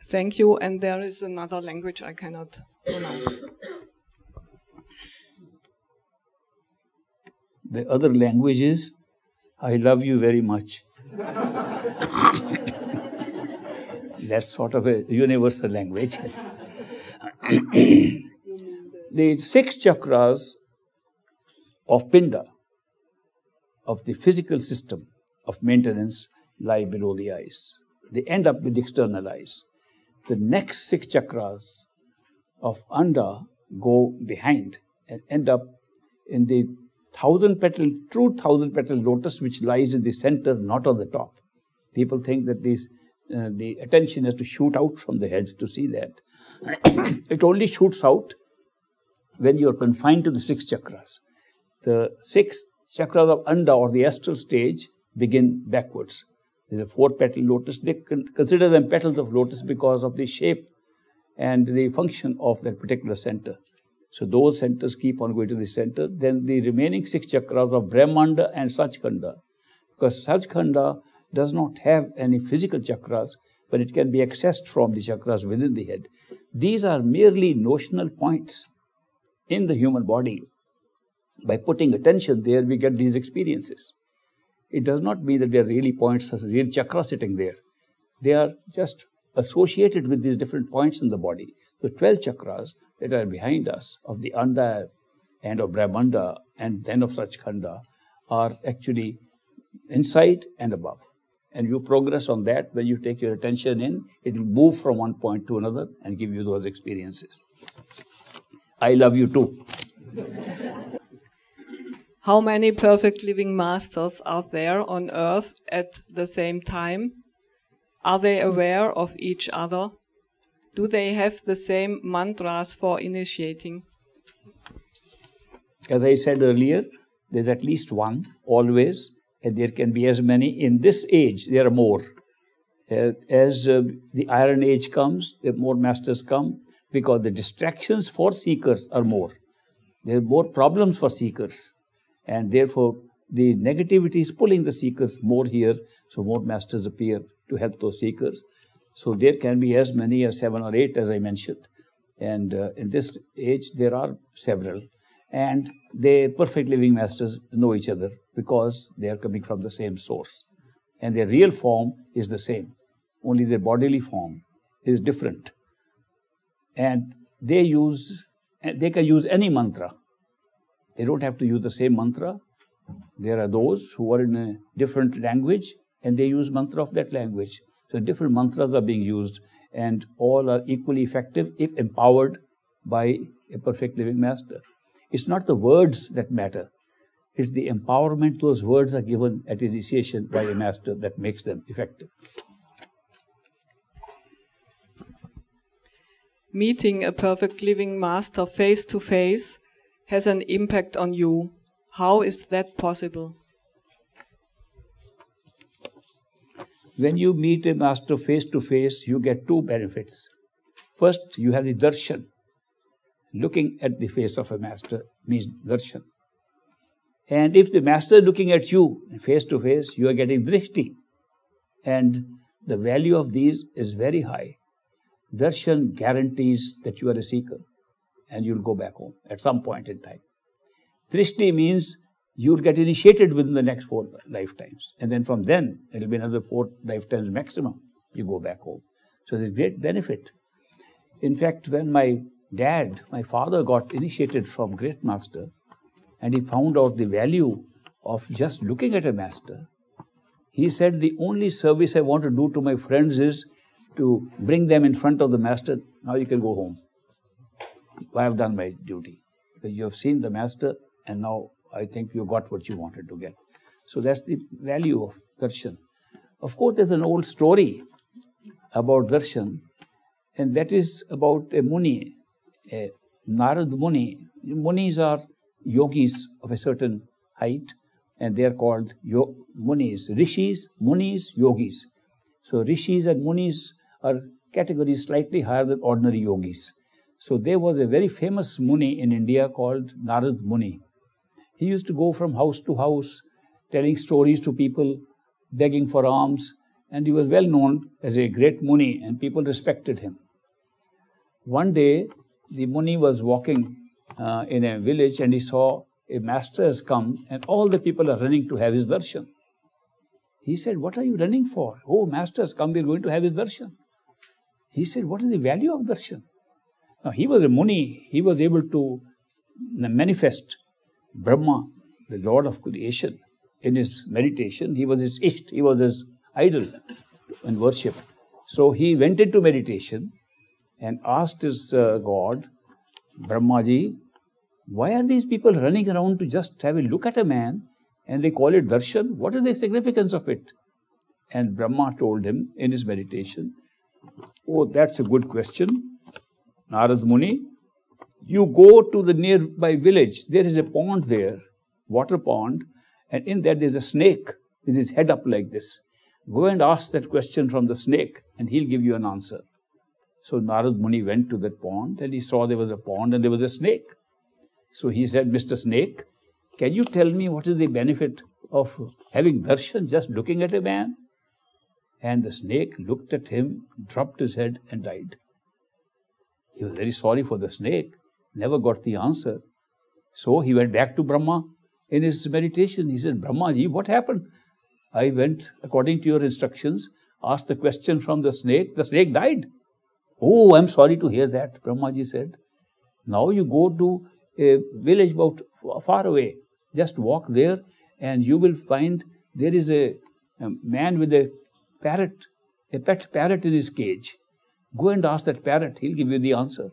Thank you. And there is another language I cannot pronounce. The other languages I love you very much. That's sort of a universal language. the six chakras of Pinda, of the physical system of maintenance, lie below the eyes. They end up with the external eyes. The next six chakras of Anda go behind and end up in the thousand petal, true thousand petal lotus which lies in the center, not on the top. People think that these, uh, the attention has to shoot out from the head to see that. it only shoots out when you are confined to the six chakras. The six chakras of Anda or the astral stage begin backwards. There's a four petal lotus. They consider them petals of lotus because of the shape and the function of that particular center. So those centers keep on going to the center. Then the remaining six chakras of Brahmanda and Sachkanda. Because Sachkanda does not have any physical chakras, but it can be accessed from the chakras within the head. These are merely notional points in the human body. By putting attention there, we get these experiences. It does not mean that they are really points, real chakras sitting there. They are just associated with these different points in the body. The 12 chakras that are behind us of the Anda and of Brahmanda and then of Sachkhanda are actually inside and above. And you progress on that when you take your attention in, it will move from one point to another and give you those experiences. I love you too. How many perfect living masters are there on earth at the same time? Are they aware of each other? do they have the same mantras for initiating? As I said earlier, there's at least one always, and there can be as many. In this age, there are more. Uh, as uh, the Iron Age comes, the more masters come because the distractions for seekers are more. There are more problems for seekers, and therefore the negativity is pulling the seekers more here, so more masters appear to help those seekers. So there can be as many as seven or eight, as I mentioned. And uh, in this age, there are several. And they, perfect living masters, know each other because they are coming from the same source. And their real form is the same, only their bodily form is different. And they use, eh, they can use any mantra. They don't have to use the same mantra. There are those who are in a different language and they use mantra of that language. So different mantras are being used, and all are equally effective if empowered by a perfect living master. It's not the words that matter. It's the empowerment those words are given at initiation by a master that makes them effective. Meeting a perfect living master face to face has an impact on you. How is that possible? When you meet a master face to face, you get two benefits. First, you have the darshan. Looking at the face of a master means darshan. And if the master is looking at you face to face, you are getting drishti. And the value of these is very high. Darshan guarantees that you are a seeker and you'll go back home at some point in time. Drishti means you'll get initiated within the next four lifetimes. And then from then, it'll be another four lifetimes maximum. You go back home. So there's great benefit. In fact, when my dad, my father, got initiated from Great Master and he found out the value of just looking at a master, he said, The only service I want to do to my friends is to bring them in front of the master. Now you can go home. I have done my duty. Because you have seen the master and now I think you got what you wanted to get. So that's the value of darshan. Of course, there's an old story about darshan, and that is about a muni, a Narad muni. Munis are yogis of a certain height, and they are called yo- munis, rishis, munis, yogis. So rishis and munis are categories slightly higher than ordinary yogis. So there was a very famous muni in India called Narad Muni. He used to go from house to house, telling stories to people, begging for alms, and he was well known as a great Muni, and people respected him. One day, the Muni was walking uh, in a village and he saw a master has come and all the people are running to have his darshan. He said, What are you running for? Oh, master has come, we are going to have his darshan. He said, What is the value of darshan? Now, he was a Muni, he was able to manifest Brahma, the Lord of creation, in his meditation, he was his isht, he was his idol in worship. So he went into meditation and asked his uh, God, Brahmaji, why are these people running around to just have a look at a man and they call it darshan? What is the significance of it? And Brahma told him in his meditation, Oh, that's a good question. Narad Muni, you go to the nearby village, there is a pond there, water pond, and in that there's a snake with his head up like this. Go and ask that question from the snake, and he'll give you an answer. So Narad Muni went to that pond, and he saw there was a pond and there was a snake. So he said, Mr. Snake, can you tell me what is the benefit of having darshan, just looking at a man? And the snake looked at him, dropped his head, and died. He was very sorry for the snake never got the answer. So he went back to Brahma in his meditation. He said, Brahmaji, what happened? I went according to your instructions, asked the question from the snake. The snake died. Oh, I'm sorry to hear that, Brahmaji said. Now you go to a village about far away. Just walk there and you will find there is a, a man with a parrot, a pet parrot in his cage. Go and ask that parrot, he'll give you the answer.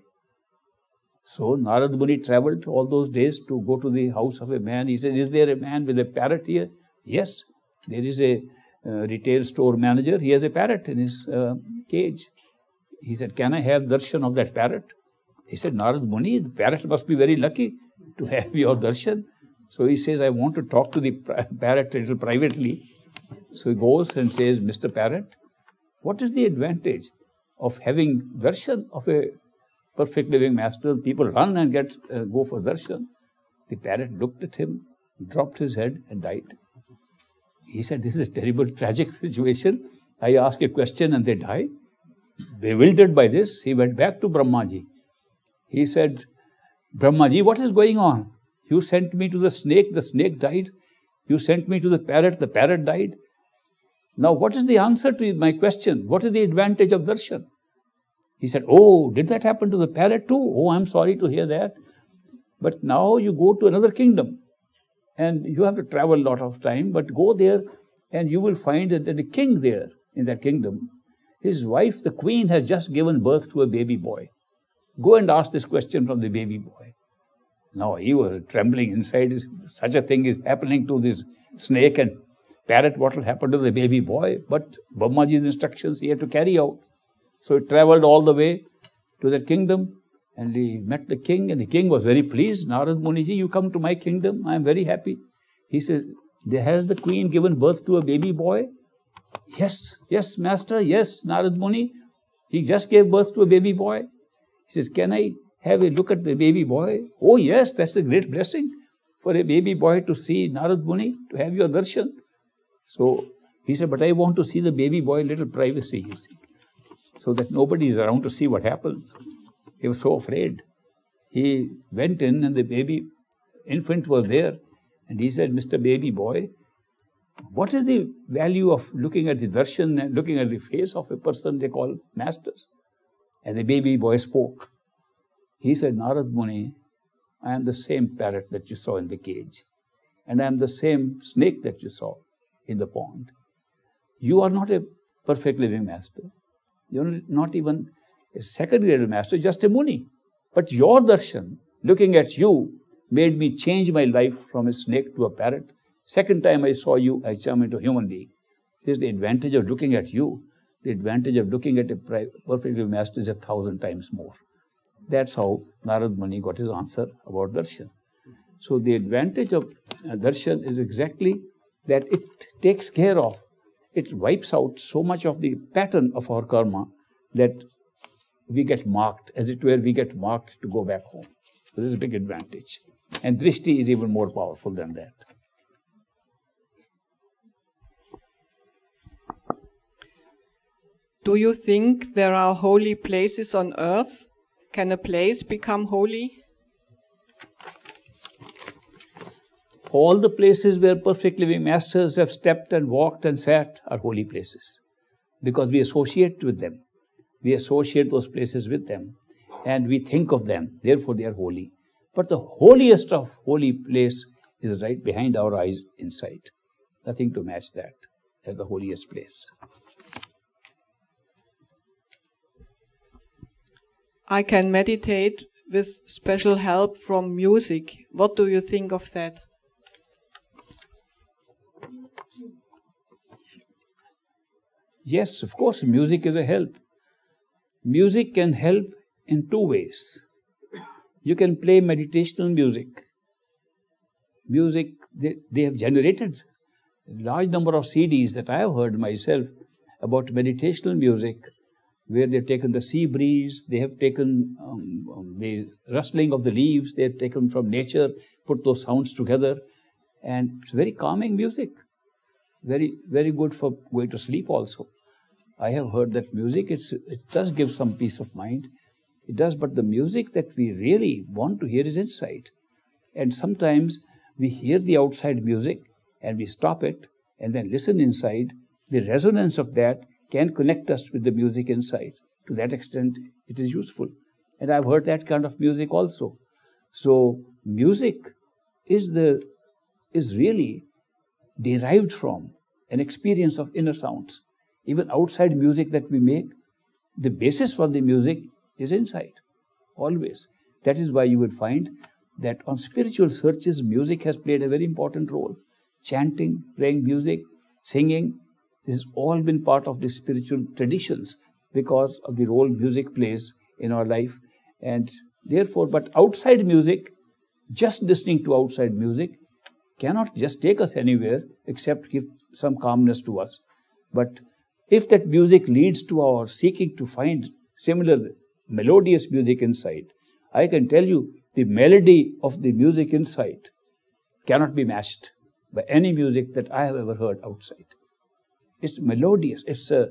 So Narad Muni traveled all those days to go to the house of a man. He said, Is there a man with a parrot here? Yes, there is a uh, retail store manager. He has a parrot in his uh, cage. He said, Can I have darshan of that parrot? He said, Narad Muni, the parrot must be very lucky to have your darshan. So he says, I want to talk to the parrot a little privately. So he goes and says, Mr. Parrot, what is the advantage of having darshan of a perfect living master. people run and get uh, go for darshan. The parrot looked at him, dropped his head, and died. He said, This is a terrible, tragic situation. I ask a question and they die. Bewildered by this, he went back to Brahmaji. He said, Brahmaji, what is going on? You sent me to the snake, the snake died. You sent me to the parrot, the parrot died. Now, what is the answer to my question? What is the advantage of darshan? He said, Oh, did that happen to the parrot too? Oh, I'm sorry to hear that. But now you go to another kingdom and you have to travel a lot of time, but go there and you will find that the king there in that kingdom, his wife, the queen, has just given birth to a baby boy. Go and ask this question from the baby boy. Now he was trembling inside. Such a thing is happening to this snake and parrot. What will happen to the baby boy? But Brahmaji's instructions he had to carry out. So he traveled all the way to that kingdom and he met the king and the king was very pleased. Narad Muniji, you come to my kingdom. I am very happy. He says, has the queen given birth to a baby boy? Yes, yes, master, yes, Narad Muni. He just gave birth to a baby boy. He says, can I have a look at the baby boy? Oh yes, that's a great blessing for a baby boy to see Narad Muni, to have your darshan. So he said, but I want to see the baby boy, little privacy, you see so that nobody is around to see what happens. He was so afraid. He went in and the baby, infant was there. And he said, Mr. Baby Boy, what is the value of looking at the darshan and looking at the face of a person they call masters? And the baby boy spoke. He said, Narad Muni, I am the same parrot that you saw in the cage. And I am the same snake that you saw in the pond. You are not a perfect living master. You're not even a second grade master, just a muni. But your darshan, looking at you, made me change my life from a snake to a parrot. Second time I saw you, I turned into a human being. This is the advantage of looking at you. The advantage of looking at a perfectly master is a thousand times more. That's how Narad Muni got his answer about darshan. So the advantage of uh, darshan is exactly that it takes care of it wipes out so much of the pattern of our karma that we get marked, as it were, we get marked to go back home. So this is a big advantage. And drishti is even more powerful than that. Do you think there are holy places on earth? Can a place become holy? All the places where perfect living masters have stepped and walked and sat are holy places because we associate with them. We associate those places with them and we think of them. Therefore, they are holy. But the holiest of holy place is right behind our eyes inside. Nothing to match that. That's the holiest place. I can meditate with special help from music. What do you think of that? Yes, of course, music is a help. Music can help in two ways. You can play meditational music. Music, they, they have generated a large number of CDs that I have heard myself about meditational music, where they've taken the sea breeze, they have taken um, um, the rustling of the leaves, they have taken from nature, put those sounds together, and it's very calming music. Very, very good for going to sleep also. I have heard that music, it does give some peace of mind. It does, but the music that we really want to hear is inside. And sometimes we hear the outside music and we stop it and then listen inside. The resonance of that can connect us with the music inside. To that extent, it is useful. And I've heard that kind of music also. So music is the is really derived from an experience of inner sounds even outside music that we make, the basis for the music is inside, always. That is why you would find that on spiritual searches, music has played a very important role. Chanting, playing music, singing, this has all been part of the spiritual traditions because of the role music plays in our life. And therefore, but outside music, just listening to outside music cannot just take us anywhere except give some calmness to us. But if that music leads to our seeking to find similar melodious music inside, I can tell you the melody of the music inside cannot be matched by any music that I have ever heard outside. It's melodious. It's a,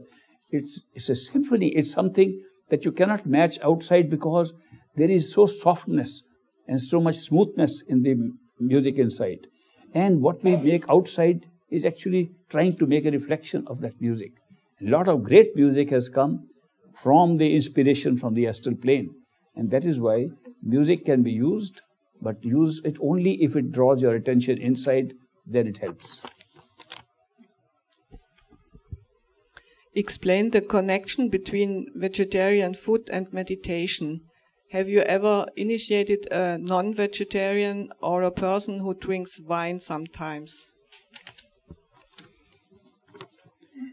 it's, it's a symphony. It's something that you cannot match outside because there is so softness and so much smoothness in the music inside. And what we make outside is actually trying to make a reflection of that music. A lot of great music has come from the inspiration from the astral plane. And that is why music can be used, but use it only if it draws your attention inside, then it helps. Explain the connection between vegetarian food and meditation. Have you ever initiated a non vegetarian or a person who drinks wine sometimes?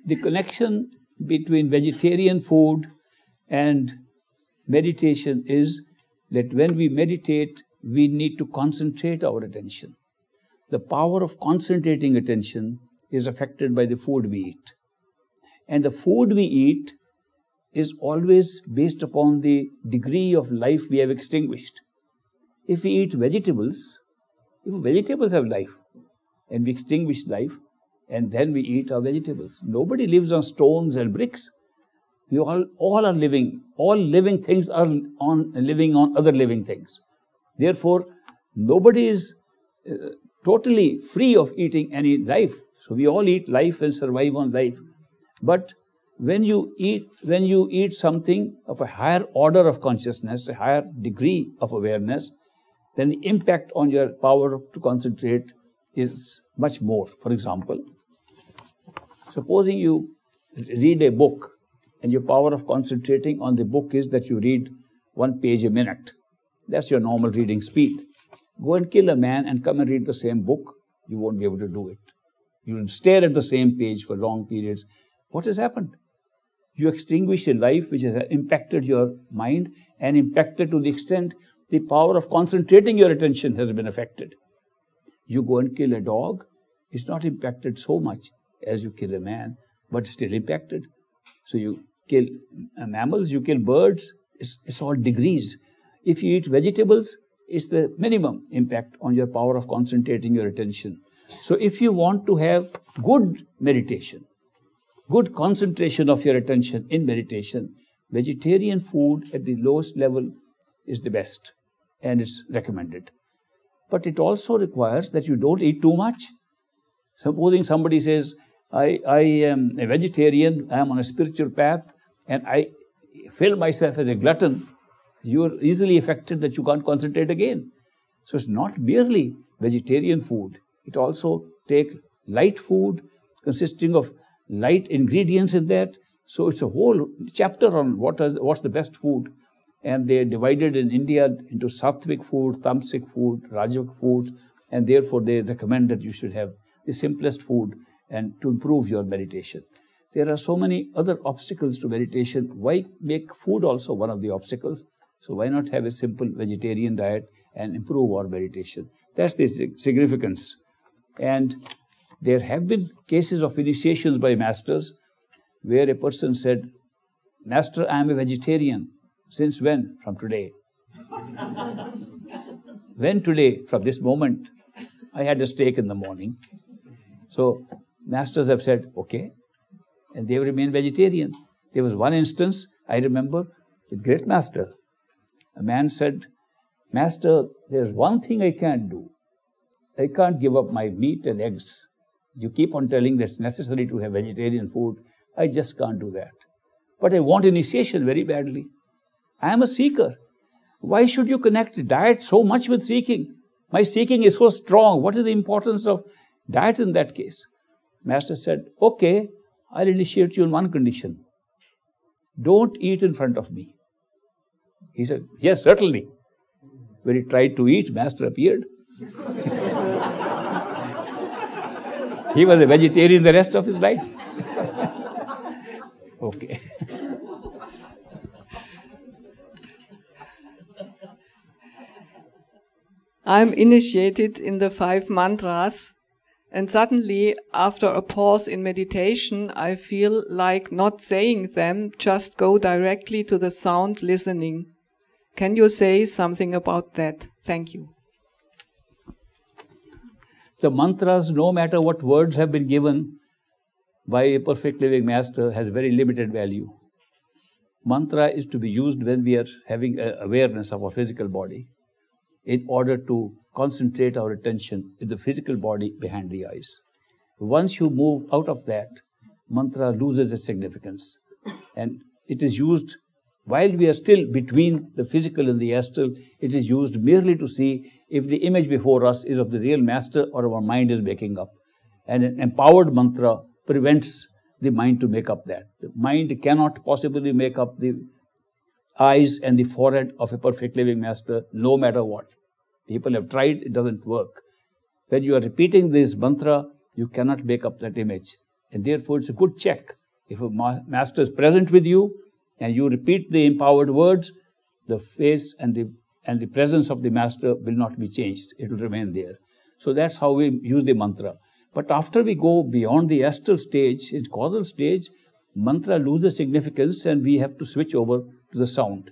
the connection between vegetarian food and meditation is that when we meditate, we need to concentrate our attention. The power of concentrating attention is affected by the food we eat. And the food we eat is always based upon the degree of life we have extinguished. If we eat vegetables, if vegetables have life and we extinguish life, and then we eat our vegetables. Nobody lives on stones and bricks. We all, all are living, all living things are on living on other living things. Therefore, nobody is uh, totally free of eating any life. So we all eat life and survive on life. But when you eat, when you eat something of a higher order of consciousness, a higher degree of awareness, then the impact on your power to concentrate is much more. For example, Supposing you read a book and your power of concentrating on the book is that you read one page a minute. That's your normal reading speed. Go and kill a man and come and read the same book. You won't be able to do it. You will stare at the same page for long periods. What has happened? You extinguish a life which has impacted your mind and impacted to the extent the power of concentrating your attention has been affected. You go and kill a dog, it's not impacted so much as you kill a man, but still impacted. So you kill mammals, you kill birds, it's, it's all degrees. If you eat vegetables, it's the minimum impact on your power of concentrating your attention. So if you want to have good meditation, good concentration of your attention in meditation, vegetarian food at the lowest level is the best and it's recommended. But it also requires that you don't eat too much. Supposing somebody says, I, I am a vegetarian, I am on a spiritual path, and I feel myself as a glutton, you are easily affected that you can't concentrate again. So it's not merely vegetarian food. It also take light food consisting of light ingredients in that. So it's a whole chapter on what is, what's the best food. And they divided in India into sattvic food, tamasic food, rajavic food, and therefore they recommend that you should have the simplest food and to improve your meditation. There are so many other obstacles to meditation. Why make food also one of the obstacles? So why not have a simple vegetarian diet and improve our meditation? That's the significance. And there have been cases of initiations by masters where a person said, Master, I am a vegetarian. Since when? From today. when today? From this moment. I had a steak in the morning. So masters have said, okay, and they remain vegetarian. There was one instance, I remember, with great master. A man said, Master, there's one thing I can't do. I can't give up my meat and eggs. You keep on telling that it's necessary to have vegetarian food. I just can't do that. But I want initiation very badly. I am a seeker. Why should you connect diet so much with seeking? My seeking is so strong. What is the importance of diet in that case? Master said, Okay, I'll initiate you on one condition. Don't eat in front of me. He said, Yes, certainly. When he tried to eat, Master appeared. he was a vegetarian the rest of his life. okay. I'm initiated in the five mantras and suddenly, after a pause in meditation, I feel like not saying them, just go directly to the sound listening. Can you say something about that? Thank you. The mantras, no matter what words have been given by a perfect living master, has very limited value. Mantra is to be used when we are having awareness of our physical body in order to concentrate our attention in the physical body behind the eyes. Once you move out of that, mantra loses its significance. And it is used while we are still between the physical and the astral, it is used merely to see if the image before us is of the real master or our mind is making up. And an empowered mantra prevents the mind to make up that. The mind cannot possibly make up the eyes and the forehead of a perfect living master, no matter what people have tried, it doesn't work. When you are repeating this mantra, you cannot make up that image. And therefore, it's a good check. If a ma master is present with you and you repeat the empowered words, the face and the, and the presence of the master will not be changed. It will remain there. So that's how we use the mantra. But after we go beyond the astral stage, in causal stage, mantra loses significance and we have to switch over to the sound.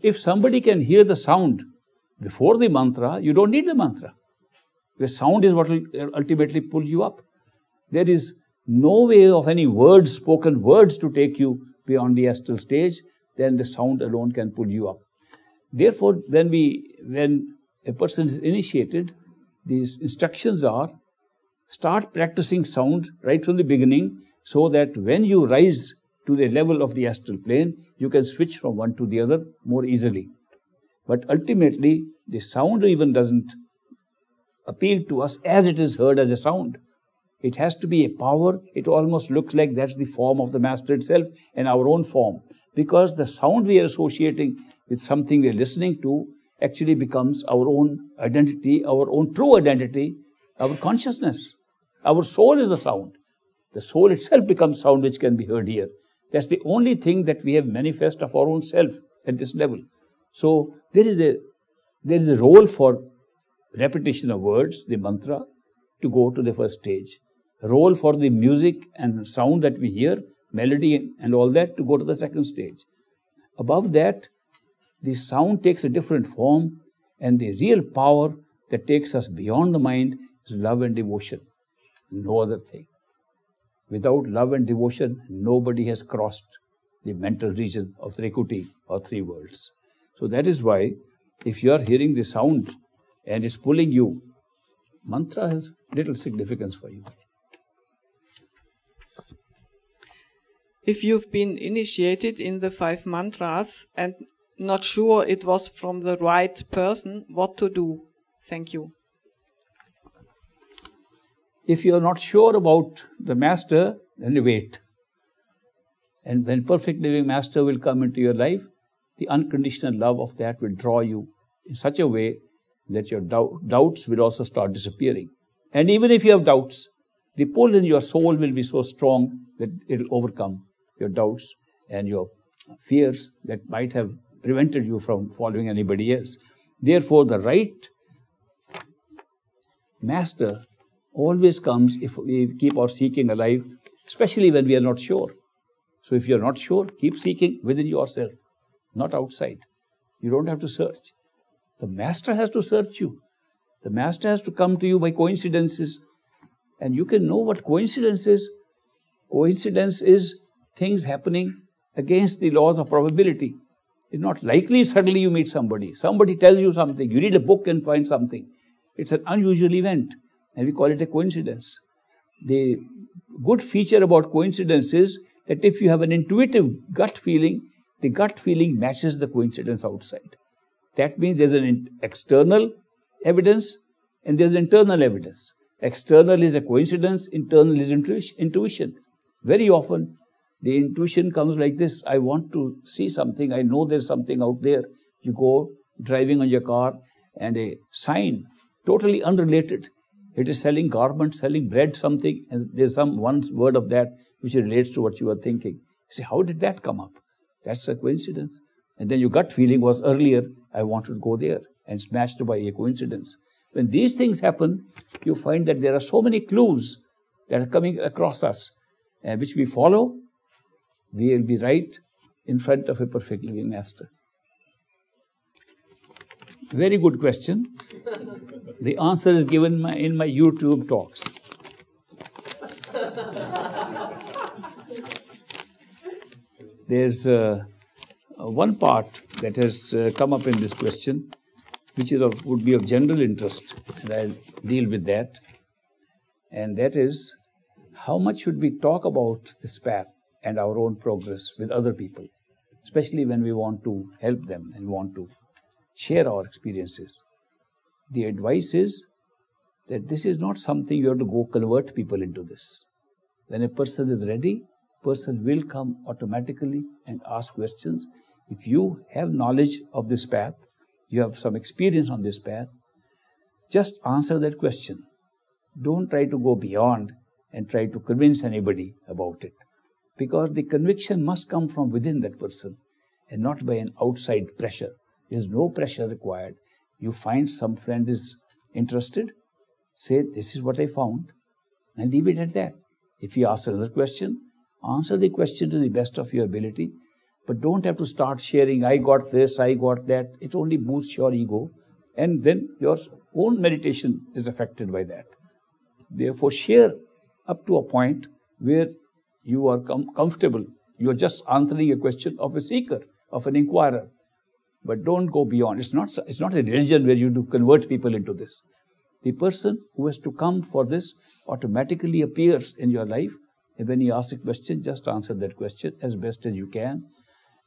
If somebody can hear the sound before the mantra, you don't need the mantra. The sound is what will ultimately pull you up. There is no way of any words, spoken words, to take you beyond the astral stage. Then the sound alone can pull you up. Therefore, when we, when a person is initiated, these instructions are start practicing sound right from the beginning so that when you rise to the level of the astral plane, you can switch from one to the other more easily. But ultimately, the sound even doesn't appeal to us as it is heard as a sound. It has to be a power. It almost looks like that's the form of the master itself and our own form. Because the sound we are associating with something we are listening to actually becomes our own identity, our own true identity, our consciousness. Our soul is the sound. The soul itself becomes sound which can be heard here. That's the only thing that we have manifest of our own self at this level. So there is a there is a role for repetition of words, the mantra, to go to the first stage. role for the music and sound that we hear, melody and all that, to go to the second stage. Above that, the sound takes a different form, and the real power that takes us beyond the mind is love and devotion. No other thing. Without love and devotion, nobody has crossed the mental region of Trikuti or three worlds. So that is why if you are hearing the sound and it's pulling you, mantra has little significance for you. If you've been initiated in the five mantras and not sure it was from the right person, what to do? Thank you. If you are not sure about the master, then wait. And when perfect living master will come into your life, the unconditional love of that will draw you in such a way that your doubts will also start disappearing. And even if you have doubts, the pull in your soul will be so strong that it will overcome your doubts and your fears that might have prevented you from following anybody else. Therefore, the right master always comes if we keep our seeking alive, especially when we are not sure. So, if you are not sure, keep seeking within yourself not outside. You don't have to search. The master has to search you. The master has to come to you by coincidences. And you can know what coincidence is. Coincidence is things happening against the laws of probability. It's not likely suddenly you meet somebody. Somebody tells you something. You read a book and find something. It's an unusual event. And we call it a coincidence. The good feature about coincidence is that if you have an intuitive gut feeling, the gut feeling matches the coincidence outside. That means there's an external evidence and there's internal evidence. External is a coincidence, internal is intuition. Very often, the intuition comes like this I want to see something, I know there's something out there. You go driving on your car, and a sign, totally unrelated, it is selling garments, selling bread, something, and there's some one word of that which relates to what you are thinking. You say, how did that come up? That's a coincidence. And then your gut feeling was earlier, I want to go there, and it's matched by a coincidence. When these things happen, you find that there are so many clues that are coming across us, uh, which we follow, we will be right in front of a perfect living master. Very good question. the answer is given my, in my YouTube talks. there's uh, one part that has uh, come up in this question, which is of, would be of general interest, and I'll deal with that. And that is, how much should we talk about this path and our own progress with other people, especially when we want to help them and want to share our experiences? The advice is that this is not something you have to go convert people into this. When a person is ready, person will come automatically and ask questions. If you have knowledge of this path, you have some experience on this path, just answer that question. Don't try to go beyond and try to convince anybody about it. Because the conviction must come from within that person and not by an outside pressure. There's no pressure required. You find some friend is interested, say, This is what I found, and leave it at that. If he asks another question, Answer the question to the best of your ability, but don't have to start sharing, I got this, I got that. It only boosts your ego, and then your own meditation is affected by that. Therefore, share up to a point where you are com comfortable. You are just answering a question of a seeker, of an inquirer. But don't go beyond. It's not, it's not a religion where you do convert people into this. The person who has to come for this automatically appears in your life when he asks a question, just answer that question as best as you can.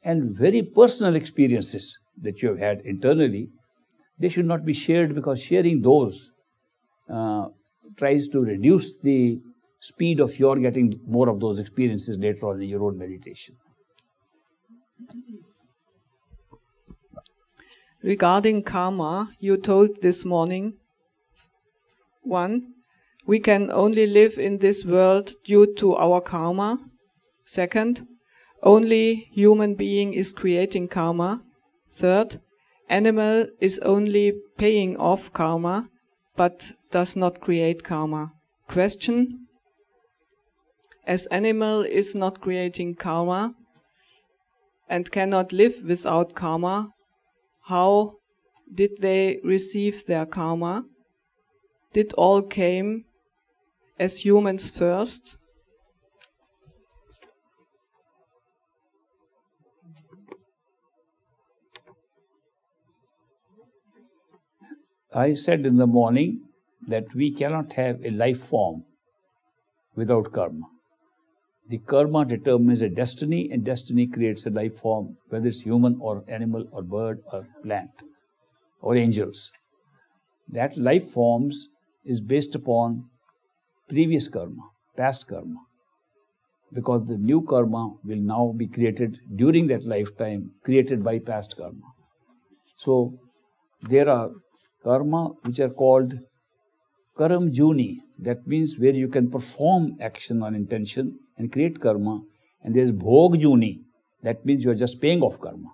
And very personal experiences that you have had internally, they should not be shared because sharing those uh, tries to reduce the speed of your getting more of those experiences later on in your own meditation. Regarding karma, you told this morning one we can only live in this world due to our karma. Second, only human being is creating karma. Third, animal is only paying off karma but does not create karma. Question As animal is not creating karma and cannot live without karma, how did they receive their karma? Did all came as humans first. I said in the morning that we cannot have a life form without karma. The karma determines a destiny, and destiny creates a life form, whether it's human or animal or bird or plant or angels. That life forms is based upon previous karma, past karma. Because the new karma will now be created during that lifetime, created by past karma. So there are karma which are called karam juni, that means where you can perform action or intention and create karma. And there is bhog juni, that means you are just paying off karma.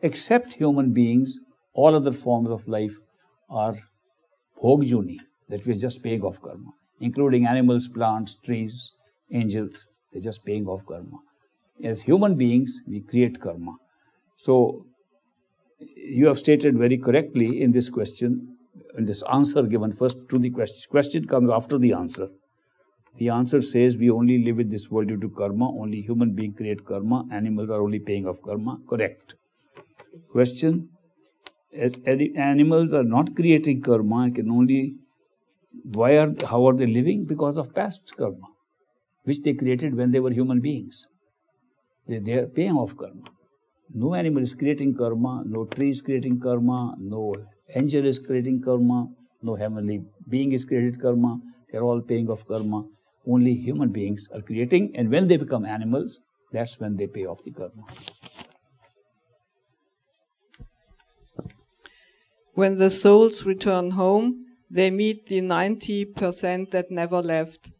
Except human beings, all other forms of life are bhog juni, that we are just paying off karma including animals, plants, trees, angels. They're just paying off karma. As human beings, we create karma. So, you have stated very correctly in this question, in this answer given first to the question. Question comes after the answer. The answer says we only live in this world due to karma, only human beings create karma, animals are only paying off karma. Correct. Question As animals are not creating karma can only why are how are they living because of past karma which they created when they were human beings they, they are paying off karma no animal is creating karma no tree is creating karma no angel is creating karma no heavenly being is created karma they are all paying off karma only human beings are creating and when they become animals that's when they pay off the karma when the souls return home they meet the 90% that never left.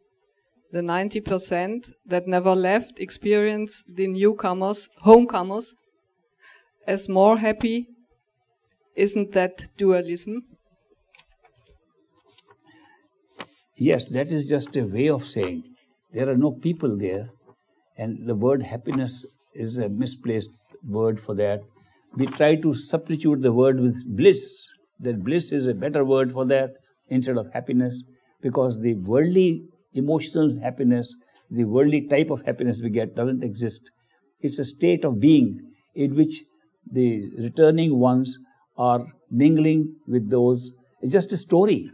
The 90% that never left experience the newcomers, homecomers, as more happy. Isn't that dualism? Yes, that is just a way of saying there are no people there, and the word happiness is a misplaced word for that. We try to substitute the word with bliss, that bliss is a better word for that instead of happiness because the worldly emotional happiness, the worldly type of happiness we get doesn't exist. It's a state of being in which the returning ones are mingling with those. It's just a story.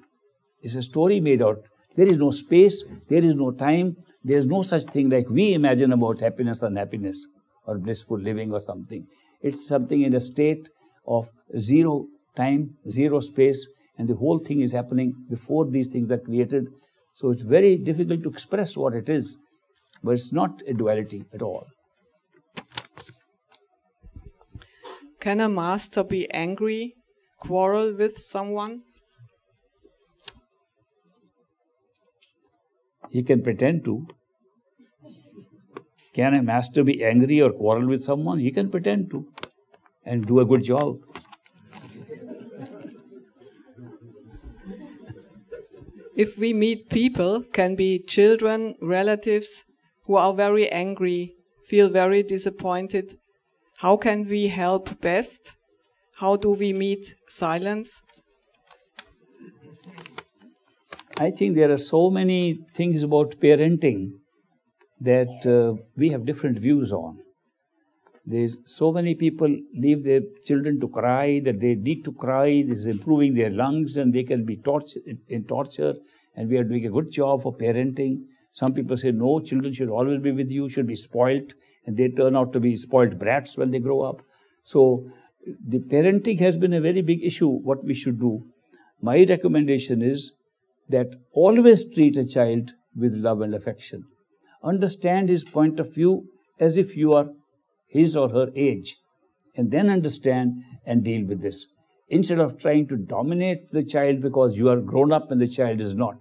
It's a story made out. There is no space, there is no time, there is no such thing like we imagine about happiness, unhappiness, or blissful living or something. It's something in a state of zero time, zero space, and the whole thing is happening before these things are created. So it's very difficult to express what it is, but it's not a duality at all. Can a master be angry, quarrel with someone? He can pretend to. Can a master be angry or quarrel with someone? He can pretend to and do a good job. if we meet people, can be children, relatives, who are very angry, feel very disappointed, how can we help best? How do we meet silence? I think there are so many things about parenting that uh, we have different views on. There's so many people leave their children to cry that they need to cry. This is improving their lungs and they can be tortured in torture. And we are doing a good job for parenting. Some people say, no, children should always be with you, should be spoilt. And they turn out to be spoiled brats when they grow up. So the parenting has been a very big issue, what we should do. My recommendation is that always treat a child with love and affection. Understand his point of view as if you are his or her age, and then understand and deal with this. Instead of trying to dominate the child because you are grown up and the child is not,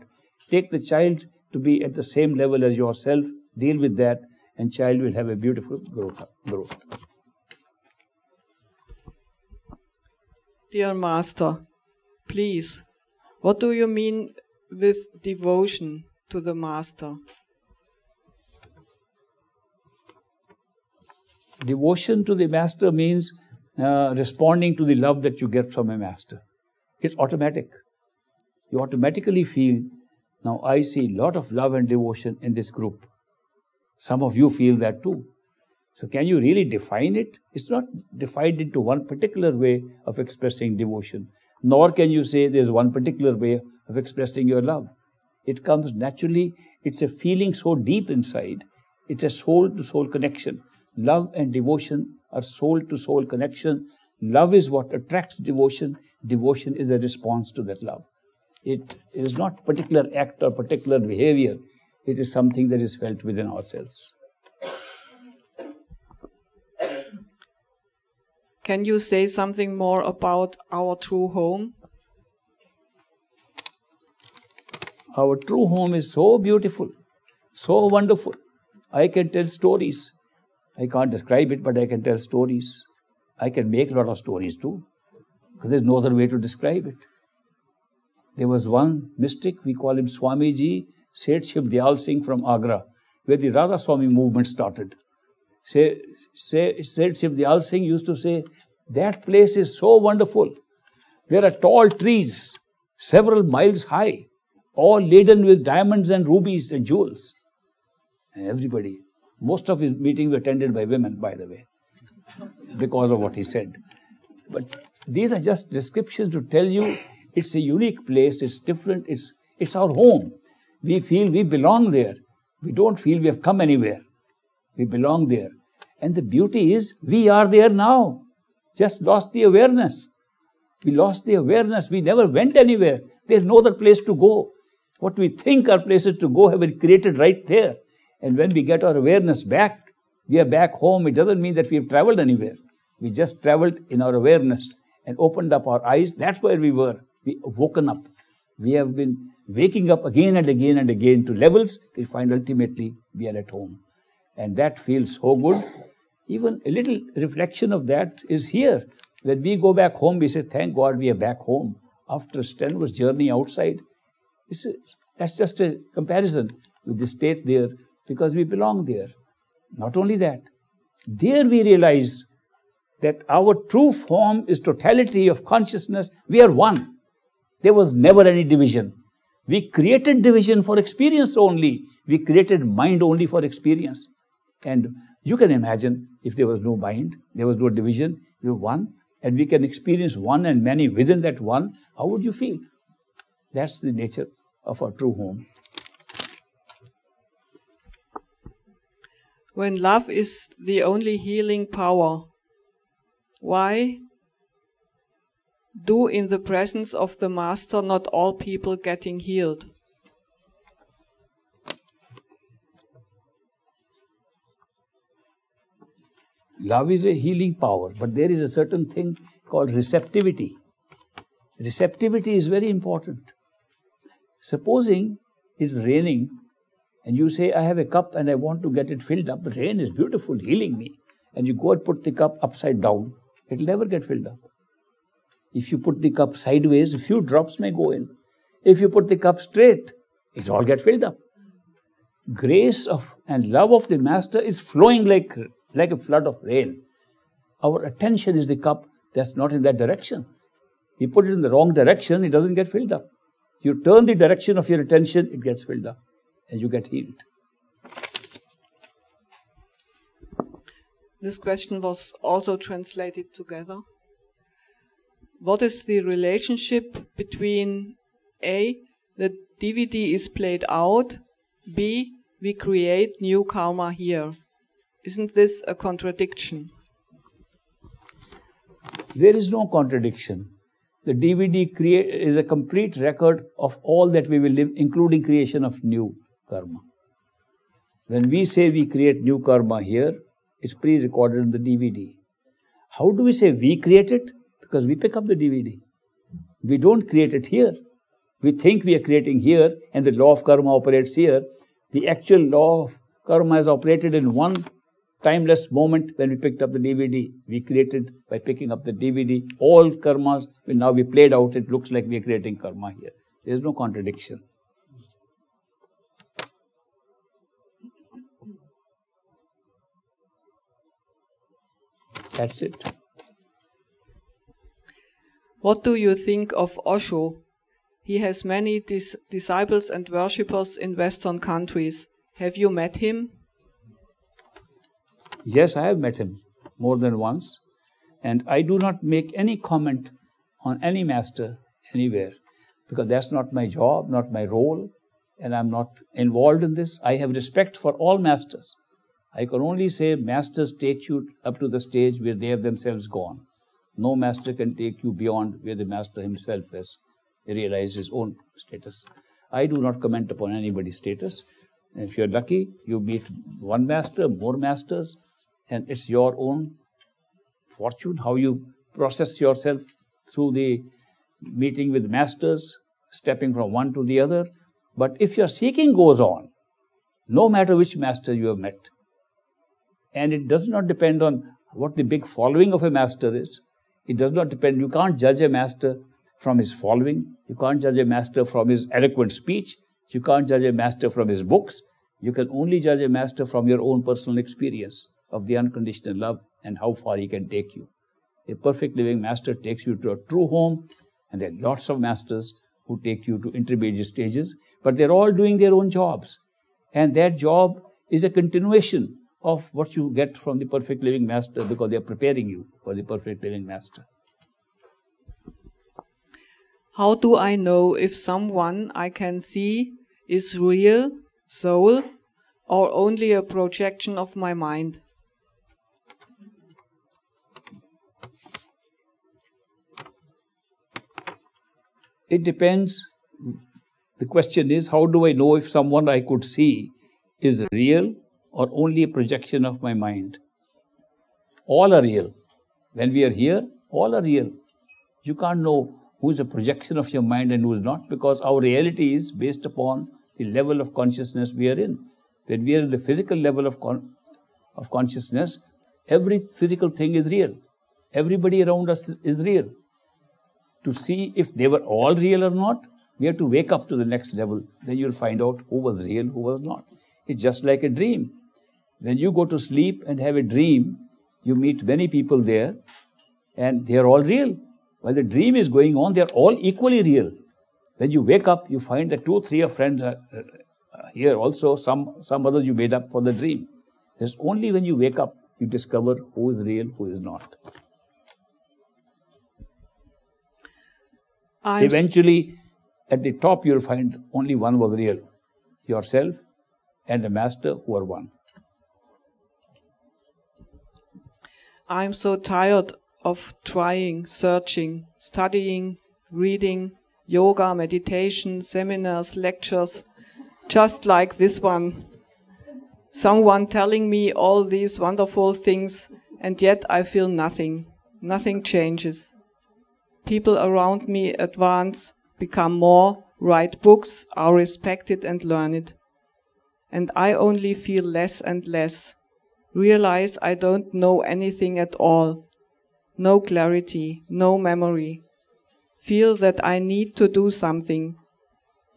take the child to be at the same level as yourself, deal with that, and child will have a beautiful growth. growth. Dear Master, please, what do you mean with devotion to the Master? Devotion to the master means uh, responding to the love that you get from a master. It's automatic. You automatically feel, now I see a lot of love and devotion in this group. Some of you feel that too. So, can you really define it? It's not defined into one particular way of expressing devotion, nor can you say there's one particular way of expressing your love. It comes naturally, it's a feeling so deep inside, it's a soul to soul connection. Love and devotion are soul to soul connection. Love is what attracts devotion. Devotion is a response to that love. It is not particular act or particular behavior. It is something that is felt within ourselves. Can you say something more about our true home? Our true home is so beautiful, so wonderful. I can tell stories I can't describe it, but I can tell stories. I can make a lot of stories too, because there's no other way to describe it. There was one mystic, we call him Swamiji Seth Shivdyal Singh from Agra, where the Radha Swami movement started. Seth Shivdyal Singh used to say, That place is so wonderful. There are tall trees, several miles high, all laden with diamonds and rubies and jewels. And everybody, most of his meetings were attended by women, by the way, because of what he said. But these are just descriptions to tell you it's a unique place, it's different, it's, it's our home. We feel we belong there. We don't feel we have come anywhere. We belong there. And the beauty is we are there now. Just lost the awareness. We lost the awareness. We never went anywhere. There's no other place to go. What we think are places to go have been created right there. And when we get our awareness back, we are back home. It doesn't mean that we have traveled anywhere. We just traveled in our awareness and opened up our eyes. That's where we were. We woken up. We have been waking up again and again and again to levels. We find ultimately we are at home. And that feels so good. Even a little reflection of that is here. When we go back home, we say, Thank God we are back home after a strenuous journey outside. It's a, that's just a comparison with the state there because we belong there. Not only that, there we realize that our true form is totality of consciousness. We are one. There was never any division. We created division for experience only. We created mind only for experience. And you can imagine if there was no mind, there was no division, you one, and we can experience one and many within that one, how would you feel? That's the nature of our true home. when love is the only healing power, why do in the presence of the Master not all people getting healed? Love is a healing power, but there is a certain thing called receptivity. Receptivity is very important. Supposing it's raining and you say, I have a cup and I want to get it filled up. Rain is beautiful, healing me. And you go and put the cup upside down, it'll never get filled up. If you put the cup sideways, a few drops may go in. If you put the cup straight, it all get filled up. Grace of and love of the Master is flowing like, like a flood of rain. Our attention is the cup that's not in that direction. You put it in the wrong direction, it doesn't get filled up. You turn the direction of your attention, it gets filled up and you get healed. This question was also translated together. What is the relationship between A, the DVD is played out, B, we create new karma here? Isn't this a contradiction? There is no contradiction. The DVD is a complete record of all that we will live, including creation of new karma. When we say we create new karma here, it's pre recorded in the DVD. How do we say we create it? Because we pick up the DVD. We don't create it here. We think we are creating here and the law of karma operates here. The actual law of karma has operated in one timeless moment when we picked up the DVD. We created by picking up the DVD. All karmas will now be played out. It looks like we are creating karma here. There is no contradiction. That's it. What do you think of Osho? He has many dis- disciples and worshippers in Western countries. Have you met him? Yes, I have met him more than once. And I do not make any comment on any master anywhere because that's not my job, not my role, and I'm not involved in this. I have respect for all masters. I can only say masters take you up to the stage where they have themselves gone. No master can take you beyond where the master himself has realized his own status. I do not comment upon anybody's status. If you're lucky, you meet one master, more masters, and it's your own fortune how you process yourself through the meeting with masters, stepping from one to the other. But if your seeking goes on, no matter which master you have met, and it does not depend on what the big following of a master is. It does not depend. You can't judge a master from his following. You can't judge a master from his eloquent speech. You can't judge a master from his books. You can only judge a master from your own personal experience of the unconditional love and how far he can take you. A perfect living master takes you to a true home, and there are lots of masters who take you to intermediate stages, but they're all doing their own jobs. And their job is a continuation of what you get from the perfect living master because they are preparing you for the perfect living master. How do I know if someone I can see is real, soul, or only a projection of my mind? It depends. The question is how do I know if someone I could see is real, or only a projection of my mind. All are real. When we are here, all are real. You can't know who's a projection of your mind and who's not because our reality is based upon the level of consciousness we are in. When we are in the physical level of, con- of consciousness, every physical thing is real. Everybody around us is real. To see if they were all real or not, we have to wake up to the next level. Then you'll find out who was real, who was not. It's just like a dream. When you go to sleep and have a dream, you meet many people there, and they are all real. While the dream is going on, they are all equally real. When you wake up, you find that two, three of friends are uh, uh, here also, some, some others you made up for the dream. It's only when you wake up you discover who is real, who is not. I'm Eventually, at the top, you'll find only one was real yourself and the master who are one. I'm so tired of trying, searching, studying, reading, yoga, meditation, seminars, lectures, just like this one. Someone telling me all these wonderful things, and yet I feel nothing. Nothing changes. People around me advance, become more, write books, are respected and learned. And I only feel less and less realize I don't know anything at all. No clarity, no memory. Feel that I need to do something.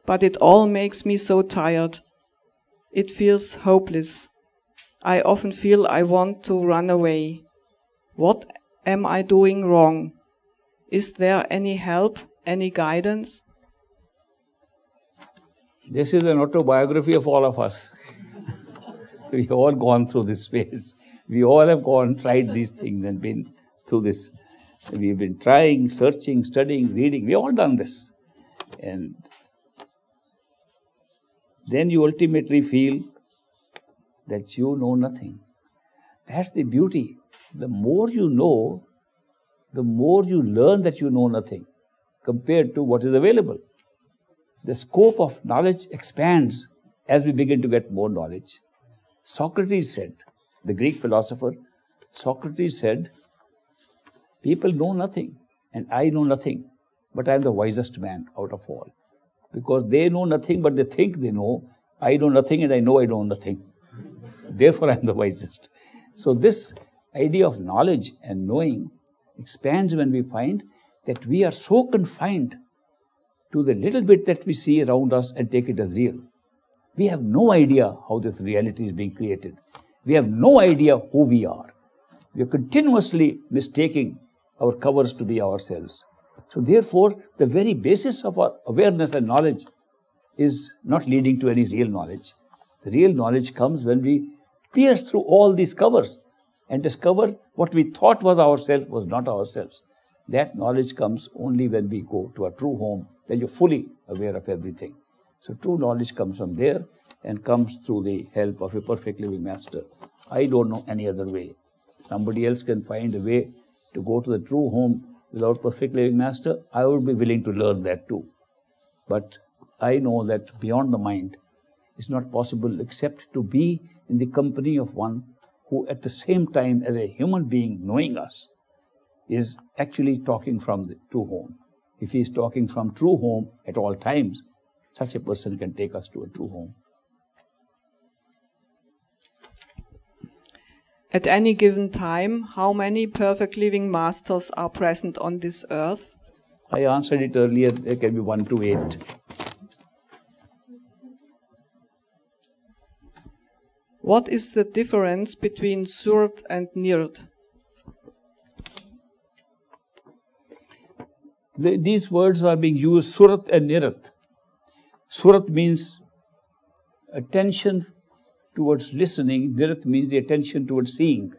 But it all makes me so tired. It feels hopeless. I often feel I want to run away. What am I doing wrong? Is there any help, any guidance? This is an autobiography of all of us. we all gone through this phase. We all have gone, tried these things and been through this. We've been trying, searching, studying, reading. We all done this. And then you ultimately feel that you know nothing. That's the beauty. The more you know, the more you learn that you know nothing compared to what is available. The scope of knowledge expands as we begin to get more knowledge. Socrates said, the Greek philosopher, Socrates said, People know nothing, and I know nothing, but I am the wisest man out of all. Because they know nothing, but they think they know. I know nothing, and I know I know nothing. Therefore, I am the wisest. So, this idea of knowledge and knowing expands when we find that we are so confined to the little bit that we see around us and take it as real. We have no idea how this reality is being created. We have no idea who we are. We are continuously mistaking our covers to be ourselves. So, therefore, the very basis of our awareness and knowledge is not leading to any real knowledge. The real knowledge comes when we pierce through all these covers and discover what we thought was ourselves was not ourselves. That knowledge comes only when we go to a true home, then you're fully aware of everything. So true knowledge comes from there and comes through the help of a perfect living master. I don't know any other way. Somebody else can find a way to go to the true home without perfect living master. I would be willing to learn that too. But I know that beyond the mind is not possible except to be in the company of one who at the same time as a human being knowing us is actually talking from the true home. If he is talking from true home at all times, such a person can take us to a true home. At any given time, how many perfect living masters are present on this earth? I answered it earlier, there can be one to eight. What is the difference between Surat and Nirat? The, these words are being used, Surat and Nirat. Surat means attention towards listening. Nirat means the attention towards seeing.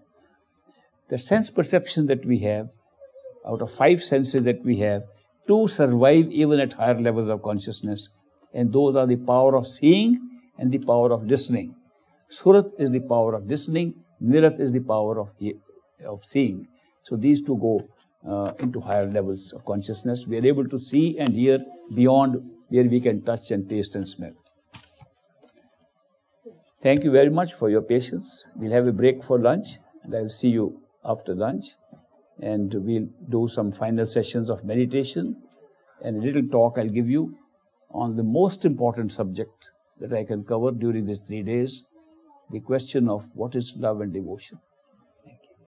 The sense perception that we have, out of five senses that we have, two survive even at higher levels of consciousness. And those are the power of seeing and the power of listening. Surat is the power of listening. Nirat is the power of, of seeing. So these two go uh, into higher levels of consciousness. We are able to see and hear beyond where we can touch and taste and smell. Thank you very much for your patience. We'll have a break for lunch, and I'll see you after lunch. And we'll do some final sessions of meditation and a little talk I'll give you on the most important subject that I can cover during these three days the question of what is love and devotion.